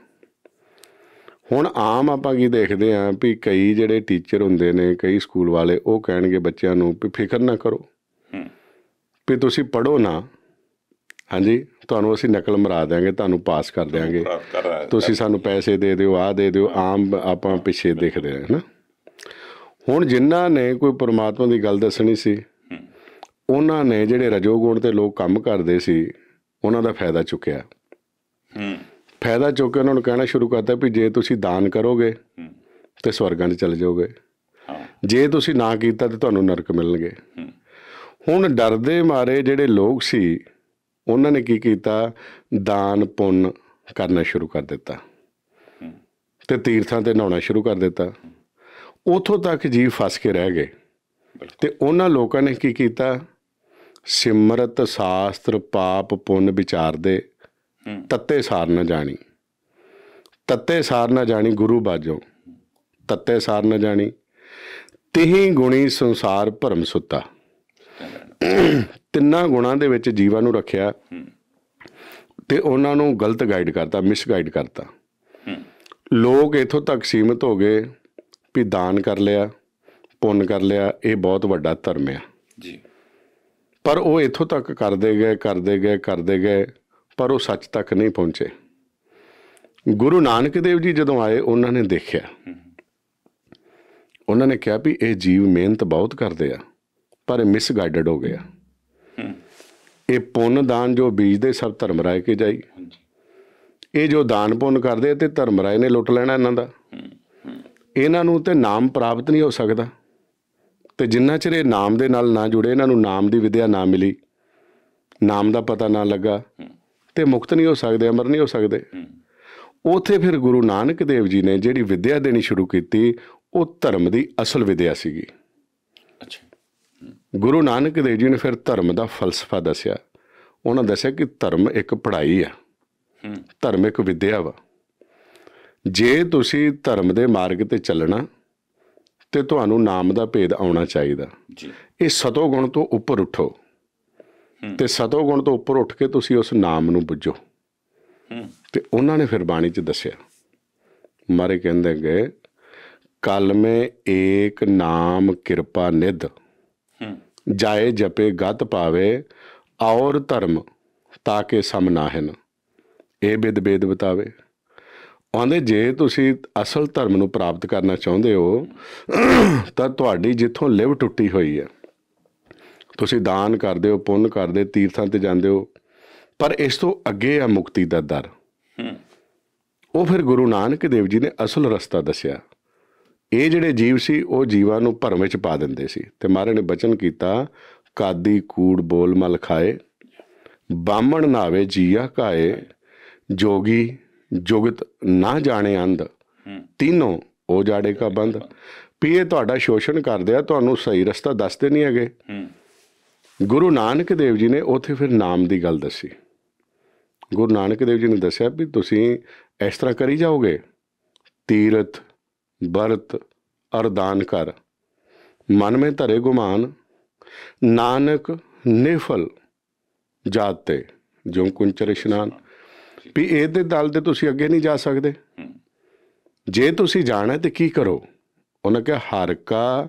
S1: ਹੁਣ ਆਮ ਆਪਾਂ ਕੀ ਦੇਖਦੇ ਆਂ ਵੀ ਕਈ ਜਿਹੜੇ ਟੀਚਰ ਹੁੰਦੇ ਨੇ ਕਈ ਸਕੂਲ ਵਾਲੇ ਉਹ ਕਹਿਣਗੇ ਬੱਚਿਆਂ ਨੂੰ ਵੀ ਫਿਕਰ ਨਾ ਕਰੋ ਹੂੰ ਵੀ ਤੁਸੀਂ ਪੜੋ ਨਾ ਹਾਂਜੀ ਤੁਹਾਨੂੰ ਅਸੀਂ ਨਕਲ ਮਰਾ ਦੇਾਂਗੇ ਤੁਹਾਨੂੰ ਪਾਸ ਕਰ ਦੇਾਂਗੇ ਤੁਸੀਂ ਸਾਨੂੰ ਪੈਸੇ ਦੇ ਦਿਓ ਆਹ ਦੇ ਦਿਓ ਆਮ ਆਪਾਂ ਪਿੱਛੇ ਦੇਖਦੇ ਆਂ ਹਨਾ ਹੁਣ ਜਿਨ੍ਹਾਂ ਨੇ ਕੋਈ ਪਰਮਾਤਮਾ ਦੀ ਗੱਲ ਦੱਸਣੀ ਸੀ ਉਹਨਾਂ ਨੇ ਜਿਹੜੇ ਰਜੋਗੁਣ ਤੇ ਲੋਕ ਕੰਮ ਕਰਦੇ ਸੀ ਉਹਨਾਂ ਦਾ ਫਾਇਦਾ ਚੁੱਕਿਆ ਹੂੰ ਫਾਇਦਾ ਚੁੱਕ ਕੇ ਉਹਨਾਂ ਨੂੰ ਕਹਿਣਾ ਸ਼ੁਰੂ ਕਰਤਾ ਵੀ ਜੇ ਤੁਸੀਂ ਦਾਨ ਕਰੋਗੇ ਤੇ ਸਵਰਗਾਂ 'ਚ ਚਲ ਜਾਓਗੇ ਜੇ ਤੁਸੀਂ ਨਾ ਕੀਤਾ ਤੇ ਤੁਹਾਨੂੰ ਨਰਕ ਮਿਲਣਗੇ ਹੂੰ ਹੁਣ ਡਰਦੇ ਮਾਰੇ ਜਿਹੜੇ ਲੋਕ ਸੀ ਉਹਨਾਂ ਨੇ ਕੀ ਕੀਤਾ ਦਾਨ ਪੁੰਨ ਕਰਨਾ ਸ਼ੁਰੂ ਕਰ ਦਿੱਤਾ ਤੇ ਤੀਰਥਾਂ ਤੇ ਨਹਾਉਣਾ ਸ਼ੁਰੂ ਕਰ ਦਿੱਤਾ ਉਥੋਂ ਤੱਕ ਜੀਵ ਫਸ ਕੇ ਰਹਿ ਗਏ ਤੇ ਉਹਨਾਂ ਲੋਕਾਂ ਨੇ ਕੀ ਕੀਤਾ ਸਿਮਰਤ ਸ਼ਾਸਤਰ ਪਾਪ ਪੁੰਨ ਵਿਚਾਰਦੇ ਤੱਤੇ ਸਾਰ ਨਾ ਜਾਣੀ ਤੱਤੇ ਸਾਰ ਨਾ ਜਾਣੀ ਗੁਰੂ ਬਾਜੋ ਤੱਤੇ ਸਾਰ ਨਾ ਜਾਣੀ ਤਿਹੀ ਗੁਣੀ ਸੰਸਾਰ ਭਰਮ ਸੁੱਤਾ ਤਿੰਨਾ ਗੁਣਾਂ ਦੇ ਵਿੱਚ ਜੀਵਾਂ ਨੂੰ ਰੱਖਿਆ ਤੇ ਉਹਨਾਂ ਨੂੰ ਗਲਤ ਗਾਈਡ ਕਰਤਾ ਮਿਸ ਗਾਈਡ ਕਰਤਾ ਲੋਕ ਇਥੋਂ ਤੱਕ ਸੀਮਤ ਹੋ ਗਏ ਵੀ ਦਾਨ ਕਰ ਲਿਆ ਪੁੰਨ ਕਰ ਲਿਆ ਇਹ ਬਹੁਤ ਵੱਡਾ ਧਰਮ ਆ ਜੀ ਪਰ ਉਹ ਇੱਥੋਂ ਤੱਕ ਕਰਦੇ ਗਏ ਕਰਦੇ ਗਏ ਕਰਦੇ ਗਏ ਪਰ ਉਹ ਸੱਚ ਤੱਕ ਨਹੀਂ ਪਹੁੰਚੇ ਗੁਰੂ ਨਾਨਕ ਦੇਵ ਜੀ ਜਦੋਂ ਆਏ ਉਹਨਾਂ ਨੇ ਦੇਖਿਆ ਉਹਨਾਂ ਨੇ ਕਿਹਾ ਵੀ ਇਹ ਜੀਵ ਮਿਹਨਤ ਬਹੁਤ ਕਰਦੇ ਆ ਪਰ ਮਿਸਗਾਈਡਡ ਹੋ ਗਿਆ ਇਹ ਪੁੰਨ ਦਾਨ ਜੋ ਬੀਜਦੇ ਸਭ ਧਰਮ ਰਾਏ ਕੇ ਜਾਈ ਇਹ ਜੋ ਦਾਨ ਪੁੰਨ ਕਰਦੇ ਤੇ ਧਰਮ ਰਾਏ ਨੇ ਲੁੱਟ ਲੈਣਾ ਇਹਨਾਂ ਦਾ ਇਹਨਾਂ ਨੂੰ ਤੇ ਨਾਮ ਪ੍ਰਾਪਤ ਨਹੀਂ ਹੋ ਸਕਦਾ ਤੇ ਜਿੰਨਾ ਚਿਰ ਇਹ ਨਾਮ ਦੇ ਨਾਲ ਨਾ ਜੁੜੇ ਇਹਨਾਂ ਨੂੰ ਨਾਮ ਦੀ ਵਿਦਿਆ ਨਾ ਮਿਲੀ ਨਾਮ ਦਾ ਪਤਾ ਨਾ ਲੱਗਾ ਤੇ ਮੁਕਤ ਨਹੀਂ ਹੋ ਸਕਦੇ ਅਮਰ ਨਹੀਂ ਹੋ ਸਕਦੇ ਉਥੇ ਫਿਰ ਗੁਰੂ ਨਾਨਕ ਦੇਵ ਜੀ ਨੇ ਜਿਹੜੀ ਵਿਦਿਆ ਦੇਣੀ ਸ਼ੁਰੂ ਕੀਤੀ ਉਹ ਧਰਮ ਦੀ ਅਸਲ ਵਿਦਿਆ ਸੀਗੀ ਅੱਛਾ ਗੁਰੂ ਨਾਨਕ ਦੇਵ ਜੀ ਨੇ ਫਿਰ ਧਰਮ ਦਾ ਫਲਸਫਾ ਦੱਸਿਆ ਉਹਨਾਂ ਦੱਸਿਆ ਕਿ ਧਰਮ ਇੱਕ ਪੜ੍ਹਾਈ ਆ ਧਰਮ ਇੱਕ ਵਿਦਿਆ ਵਾ ਜੇ ਤੁਸੀਂ ਧਰਮ ਦੇ ਮਾਰਗ ਤੇ ਚੱਲਣਾ ਤੇ ਤੁਹਾਨੂੰ ਨਾਮ ਦਾ ਭੇਦ ਆਉਣਾ ਚਾਹੀਦਾ ਜੀ ਇਹ ਸਤੋ ਗੁਣ ਤੋਂ ਉੱਪਰ ਉੱਠੋ ਤੇ ਸਤੋ ਗੁਣ ਤੋਂ ਉੱਪਰ ਉੱਠ ਕੇ ਤੁਸੀਂ ਉਸ ਨਾਮ ਨੂੰ ਬੁੱਝੋ ਤੇ ਉਹਨਾਂ ਨੇ ਫਿਰ ਬਾਣੀ 'ਚ ਦੱਸਿਆ ਮਾਰੇ ਕਹਿੰਦੇ ਗਏ ਕਲ ਮੇ ਏਕ ਨਾਮ ਕਿਰਪਾ ਨਿਧ ਜਾਏ ਜਪੇ ਗਤ ਪਾਵੇ ਔਰ ਧਰਮ ਤਾਂ ਕੇ ਸਮ ਨਾਹਿਨ ਇਹ ਬਿਦ ਬੇਦ ਬਤਾਵੇ ਉਹਦੇ ਜੇ ਤੁਸੀਂ ਅਸਲ ਧਰਮ ਨੂੰ ਪ੍ਰਾਪਤ ਕਰਨਾ ਚਾਹੁੰਦੇ ਹੋ ਤਾਂ ਤੁਹਾਡੀ ਜਿੱਥੋਂ ਲਿਵ ਟੁੱਟੀ ਹੋਈ ਹੈ ਤੁਸੀਂ ਦਾਨ ਕਰਦੇ ਹੋ ਪੁੰਨ ਕਰਦੇ ਤੀਰਥਾਂ ਤੇ ਜਾਂਦੇ ਹੋ ਪਰ ਇਸ ਤੋਂ ਅੱਗੇ ਆ ਮੁਕਤੀ ਦਾ ਦਰ ਉਹ ਫਿਰ ਗੁਰੂ ਨਾਨਕ ਦੇਵ ਜੀ ਨੇ ਅਸਲ ਰਸਤਾ ਦੱਸਿਆ ਇਹ ਜਿਹੜੇ ਜੀਵ ਸੀ ਉਹ ਜੀਵਾਂ ਨੂੰ ਭਰਮ ਵਿੱਚ ਪਾ ਦਿੰਦੇ ਸੀ ਤੇ ਮਹਾਰਾ ਨੇ ਬਚਨ ਕੀਤਾ ਕਾਦੀ ਕੂੜ ਬੋਲ ਮਲ ਖਾਏ ਬਾਮਣ ਨਾਵੇ ਜੀਆ ਕਾਏ ਜੋਗੀ ਜੁਗਤ ਨਾ ਜਾਣੇ ਅੰਧ ਤਿੰਨੋਂ ਉਹ ਜਾੜੇ ਕਾ ਬੰਦ ਪੀ ਇਹ ਤੁਹਾਡਾ ਸ਼ੋਸ਼ਣ ਕਰਦੇ ਆ ਤੁਹਾਨੂੰ ਸਹੀ ਰਸਤਾ ਦੱਸਦੇ ਨਹੀਂ ਹੈਗੇ ਗੁਰੂ ਨਾਨਕ ਦੇਵ ਜੀ ਨੇ ਉਥੇ ਫਿਰ ਨਾਮ ਦੀ ਗੱਲ ਦੱਸੀ ਗੁਰੂ ਨਾਨਕ ਦੇਵ ਜੀ ਨੇ ਦੱਸਿਆ ਵੀ ਤੁਸੀਂ ਇਸ ਤਰ੍ਹਾਂ ਕਰੀ ਜਾਓਗੇ ਤੀਰਥ ਵਰਤ ਅਰਦਾਨ ਕਰ ਮਨ ਮੇ ਧਰੇ ਗੁਮਾਨ ਨਾਨਕ ਨਿਫਲ ਜਾਤੇ ਜੋ ਕੁੰਚਰ ਇਸ਼ਨਾਨ ਵੀ ਇਹਦੇ ਦਲ ਦੇ ਤੁਸੀਂ ਅੱਗੇ ਨਹੀਂ ਜਾ ਸਕਦੇ ਜੇ ਤੁਸੀਂ ਜਾਣਾ ਤੇ ਕੀ ਕਰੋ ਉਹਨਾਂ ਕਹੇ ਹਰ ਕਾ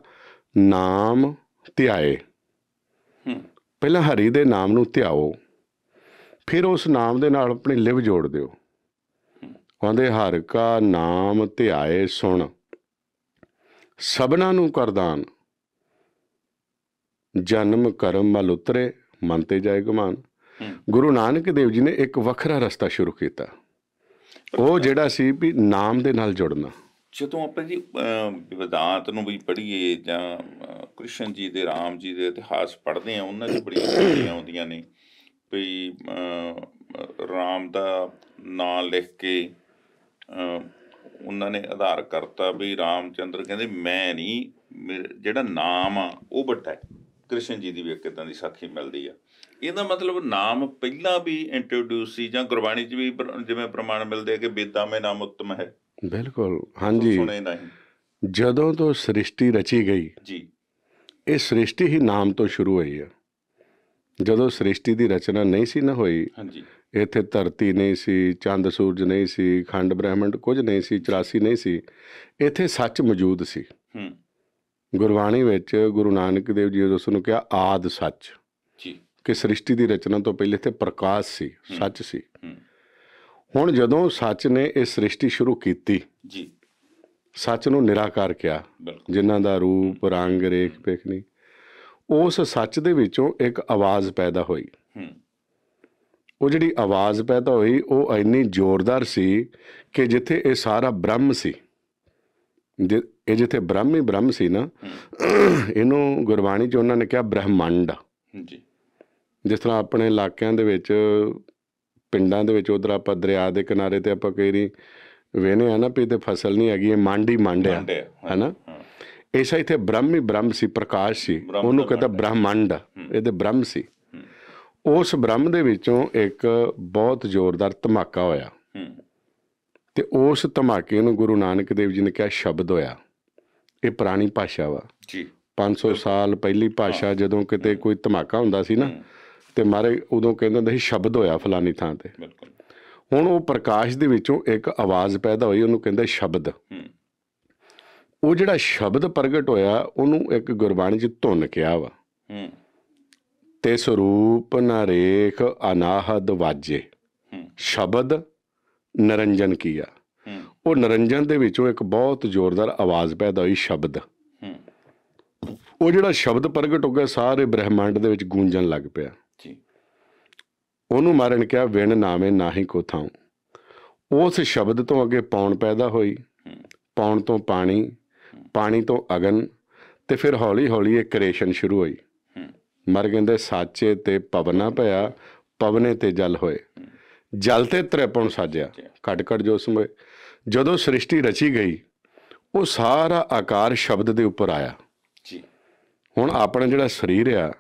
S1: ਨਾਮ ਧਿਆਏ ਪਹਿਲਾਂ ਹਰੀ ਦੇ ਨਾਮ ਨੂੰ ਧਿਆਓ ਫਿਰ ਉਸ ਨਾਮ ਦੇ ਨਾਲ ਆਪਣੀ ਲਿਵ ਜੋੜ ਦਿਓ ਕਹਿੰਦੇ ਹਰ ਕਾ ਨਾਮ ਧਿਆਏ ਸੁਣ ਸਭਨਾ ਨੂੰ ਕਰਦਾਨ ਜਨਮ ਕਰਮ ਮਲ ਉਤਰੇ ਮਨ ਤੇ ਜਾਏ ਗਮਾਨ ਗੁਰੂ ਨਾਨਕ ਦੇਵ ਜੀ ਨੇ ਇੱਕ ਵੱਖਰਾ ਰਸਤਾ ਸ਼ੁਰੂ ਕੀਤਾ ਉਹ ਜਿਹੜਾ ਸੀ ਵੀ ਨਾਮ ਦੇ ਨਾਲ ਜੁੜਨਾ
S3: ਜਦੋਂ ਆਪਾਂ ਜੀ ਵਿਦਾਂਤ ਨੂੰ ਵੀ ਪੜ੍ਹੀਏ ਜਾਂ ਕ੍ਰਿਸ਼ਨ ਜੀ ਦੇ ਰਾਮ ਜੀ ਦੇ ਇਤਿਹਾਸ ਪੜ੍ਹਦੇ ਆ ਉਹਨਾਂ 'ਚ ਬੜੀਆਂ ਗੱਲਾਂ ਆਉਂਦੀਆਂ ਨੇ ਵੀ ਰਾਮ ਦਾ ਨਾਮ ਲਿਖ ਕੇ ਉਹਨਾਂ ਨੇ ਆਧਾਰ ਕਰਤਾ ਵੀ ਰਾਮਚੰਦਰ ਕਹਿੰਦੇ ਮੈਂ ਨਹੀਂ ਜਿਹੜਾ ਨਾਮ ਆ ਉਹ ਵੱਡਾ ਹੈ ਕ੍ਰਿਸ਼ਨ ਜੀ ਦੀ ਵੀ ਇੱਕ ਇਦਾਂ ਦੀ ਸਾਖੀ ਮਿਲਦੀ ਆ ਇਹਦਾ ਮਤਲਬ ਨਾਮ ਪਹਿਲਾਂ ਵੀ ਇੰਟਰੋਡਿਊਸ ਸੀ ਜਾਂ ਗੁਰਬਾਣੀ 'ਚ ਵੀ ਜਿਵੇਂ ਪ੍ਰਮਾਣ ਮਿਲਦੇ ਕਿ ਬੇਦਾਂ ਮੇ ਨਾਮ ਉੱਤਮ ਹੈ
S1: ਬਿਲਕੁਲ ਹਾਂਜੀ ਸੁਣੇ ਨਹੀਂ ਜਦੋਂ ਤੋਂ ਸ੍ਰਿਸ਼ਟੀ ਰਚੀ ਗਈ ਜੀ ਇਹ ਸ੍ਰਿਸ਼ਟੀ ਹੀ ਨਾਮ ਤੋਂ ਸ਼ੁਰੂ ਹੋਈ ਹੈ ਜਦੋਂ ਸ੍ਰਿਸ਼ਟੀ ਦੀ ਰਚਨਾ ਨਹੀਂ ਸੀ ਨਾ ਹੋਈ ਹਾਂਜੀ ਇੱਥੇ ਧਰਤੀ ਨਹੀਂ ਸੀ ਚੰਦ ਸੂਰਜ ਨਹੀਂ ਸੀ ਖੰਡ ਬ੍ਰਹਿਮੰਡ ਕੁਝ ਨਹੀਂ ਸੀ 84 ਨਹੀਂ ਸੀ ਇੱਥੇ ਸੱਚ ਮੌਜੂਦ ਸੀ ਹੂੰ ਗੁਰਬਾਣੀ ਵਿੱਚ ਗੁਰੂ ਨਾਨਕ ਦੇਵ ਜੀ ਉਸ ਨੂੰ ਕਿਹਾ ਆਦ ਸੱਚ ਜੀ ਕਿ ਸ੍ਰਿਸ਼ਟੀ ਦੀ ਰਚਨਾ ਤੋਂ ਪਹਿਲੇ ਤੇ ਪ੍ਰਕਾਸ਼ ਸੀ ਸੱਚ ਸੀ ਹੁਣ ਜਦੋਂ ਸੱਚ ਨੇ ਇਹ ਸ੍ਰਿਸ਼ਟੀ ਸ਼ੁਰੂ ਕੀਤੀ ਜੀ ਸੱਚ ਨੂੰ ਨਿਰਾਕਾਰ ਕਿਹਾ ਜਿਨ੍ਹਾਂ ਦਾ ਰੂਪ ਰੰਗ ਰੇਖ ਪੇਖ ਨਹੀਂ ਉਸ ਸੱਚ ਦੇ ਵਿੱਚੋਂ ਇੱਕ ਆਵਾਜ਼ ਪੈਦਾ ਹੋਈ ਉਹ ਜਿਹੜੀ ਆਵਾਜ਼ ਪੈਦਾ ਹੋਈ ਉਹ ਇੰਨੀ ਜ਼ੋਰਦਾਰ ਸੀ ਕਿ ਜਿੱਥੇ ਇਹ ਸਾਰਾ ਬ੍ਰਹਮ ਸੀ ਇਹ ਜਿੱਥੇ ਬ੍ਰਹਮ ਹੀ ਬ੍ਰਹਮ ਸੀ ਨਾ ਇਹਨੂੰ ਗੁਰਬਾਣੀ 'ਚ ਉਹਨਾਂ ਨੇ ਕਿਹਾ ਬ੍ਰਹਮੰਡ ਜੀ ਜਿਸ ਤਰ੍ਹਾਂ ਆਪਣੇ ਇਲਾਕਿਆਂ ਦੇ ਵਿੱਚ ਪਿੰਡਾਂ ਦੇ ਵਿੱਚ ਉਧਰ ਆਪਾਂ ਦਰਿਆ ਦੇ ਕਿਨਾਰੇ ਤੇ ਆਪਾਂ ਕਈ ਵੇਨੇ ਆ ਨਾ ਪੀ ਤੇ ਫਸਲ ਨਹੀਂ ਹੈਗੀ ਇਹ ਮੰਡੀ ਮੰਡਿਆ ਹੈਨਾ ਐਸਾ ਇਥੇ ਬ੍ਰਹਮ ਹੀ ਬ੍ਰਹਮ ਸੀ ਪ੍ਰਕਾਸ਼ ਸੀ ਉਹਨੂੰ ਕਹਿੰਦਾ ਬ੍ਰਹਮੰਡ ਇਹਦੇ ਬ੍ਰਹਮ ਸੀ ਉਸ ਬ੍ਰਹਮ ਦੇ ਵਿੱਚੋਂ ਇੱਕ ਬਹੁਤ ਜ਼ੋਰਦਾਰ ਧਮਾਕਾ ਹੋਇਆ ਤੇ ਉਸ ਧਮਾਕੇ ਨੂੰ ਗੁਰੂ ਨਾਨਕ ਦੇਵ ਜੀ ਨੇ ਕਿਹਾ ਸ਼ਬਦ ਹੋਇਆ ਇਹ ਪੁਰਾਣੀ ਭਾਸ਼ਾ ਵਾ ਜੀ 500 ਸਾਲ ਪਹਿਲੀ ਭਾਸ਼ਾ ਜਦੋਂ ਕਿਤੇ ਕੋਈ ਧਮਾਕਾ ਹੁੰਦਾ ਸੀ ਨਾ ਤੇ ਮਾਰੇ ਉਦੋਂ ਕਹਿੰਦਾ ਨਹੀਂ ਸੀ ਸ਼ਬਦ ਹੋਇਆ ਫਲਾਨੀ ਥਾਂ ਤੇ ਬਿਲਕੁਲ ਹੁਣ ਉਹ ਪ੍ਰਕਾਸ਼ ਦੇ ਵਿੱਚੋਂ ਇੱਕ ਆਵਾਜ਼ ਪੈਦਾ ਹੋਈ ਉਹਨੂੰ ਕਹਿੰਦੇ ਸ਼ਬਦ ਉਹ ਜਿਹੜਾ ਸ਼ਬਦ ਪ੍ਰਗਟ ਹੋਇਆ ਉਹਨੂੰ ਇੱਕ ਗੁਰਬਾਣੀ ਚ ਧੁਨ ਕਿਹਾ ਵਾ ਤੇ ਸਰੂਪ ਨਰੇਖ ਅਨਾਹਦ ਵਾਜੇ ਸ਼ਬਦ ਨਰੰਜਨ ਕੀਆ ਉਹ ਨਰੰਜਨ ਦੇ ਵਿੱਚੋਂ ਇੱਕ ਬਹੁਤ ਜ਼ੋਰਦਾਰ ਆਵਾਜ਼ ਪੈਦਾ ਹੋਈ ਸ਼ਬਦ ਉਹ ਜਿਹੜਾ ਸ਼ਬਦ ਪ੍ਰਗਟ ਹੋ ਗਿਆ ਸਾਰੇ ਬ੍ਰਹਿਮੰਡ ਦੇ ਵਿੱਚ ਗੂੰਜਣ ਲੱਗ ਪਿਆ ਜੀ ਉਹਨੂੰ ਮਾਰਨ ਕਿਹਾ ਵਿਣ ਨਾਵੇਂ ਨਾਹੀ ਕੋ ਥਾਉ ਉਸ ਸ਼ਬਦ ਤੋਂ ਅੱਗੇ ਪੌਣ ਪੈਦਾ ਹੋਈ ਪੌਣ ਤੋਂ ਪਾਣੀ ਪਾਣੀ ਤੋਂ ਅਗਨ ਤੇ ਫਿਰ ਹੌਲੀ ਹੌਲੀ ਇਹ ਕ੍ਰੀਏਸ਼ਨ ਸ਼ੁਰੂ ਹੋਈ ਮਰ ਕਹਿੰਦੇ ਸਾਚੇ ਤੇ ਪਵਨਾ ਭਇਆ ਪਵਨੇ ਤੇ ਜਲ ਹੋਏ ਜਲ ਤੇ ਤ੍ਰਿਪਣ ਸਾਜਿਆ ਘਟ ਘਟ ਜੋ ਸਮੇ ਜਦੋਂ ਸ੍ਰਿਸ਼ਟੀ ਰਚੀ ਗਈ ਉਹ ਸਾਰਾ ਆਕਾਰ ਸ਼ਬਦ ਦੇ ਉੱਪਰ ਆਇਆ ਜੀ ਹੁਣ ਆਪਣਾ ਜਿਹੜਾ ਸਰੀਰ ਆ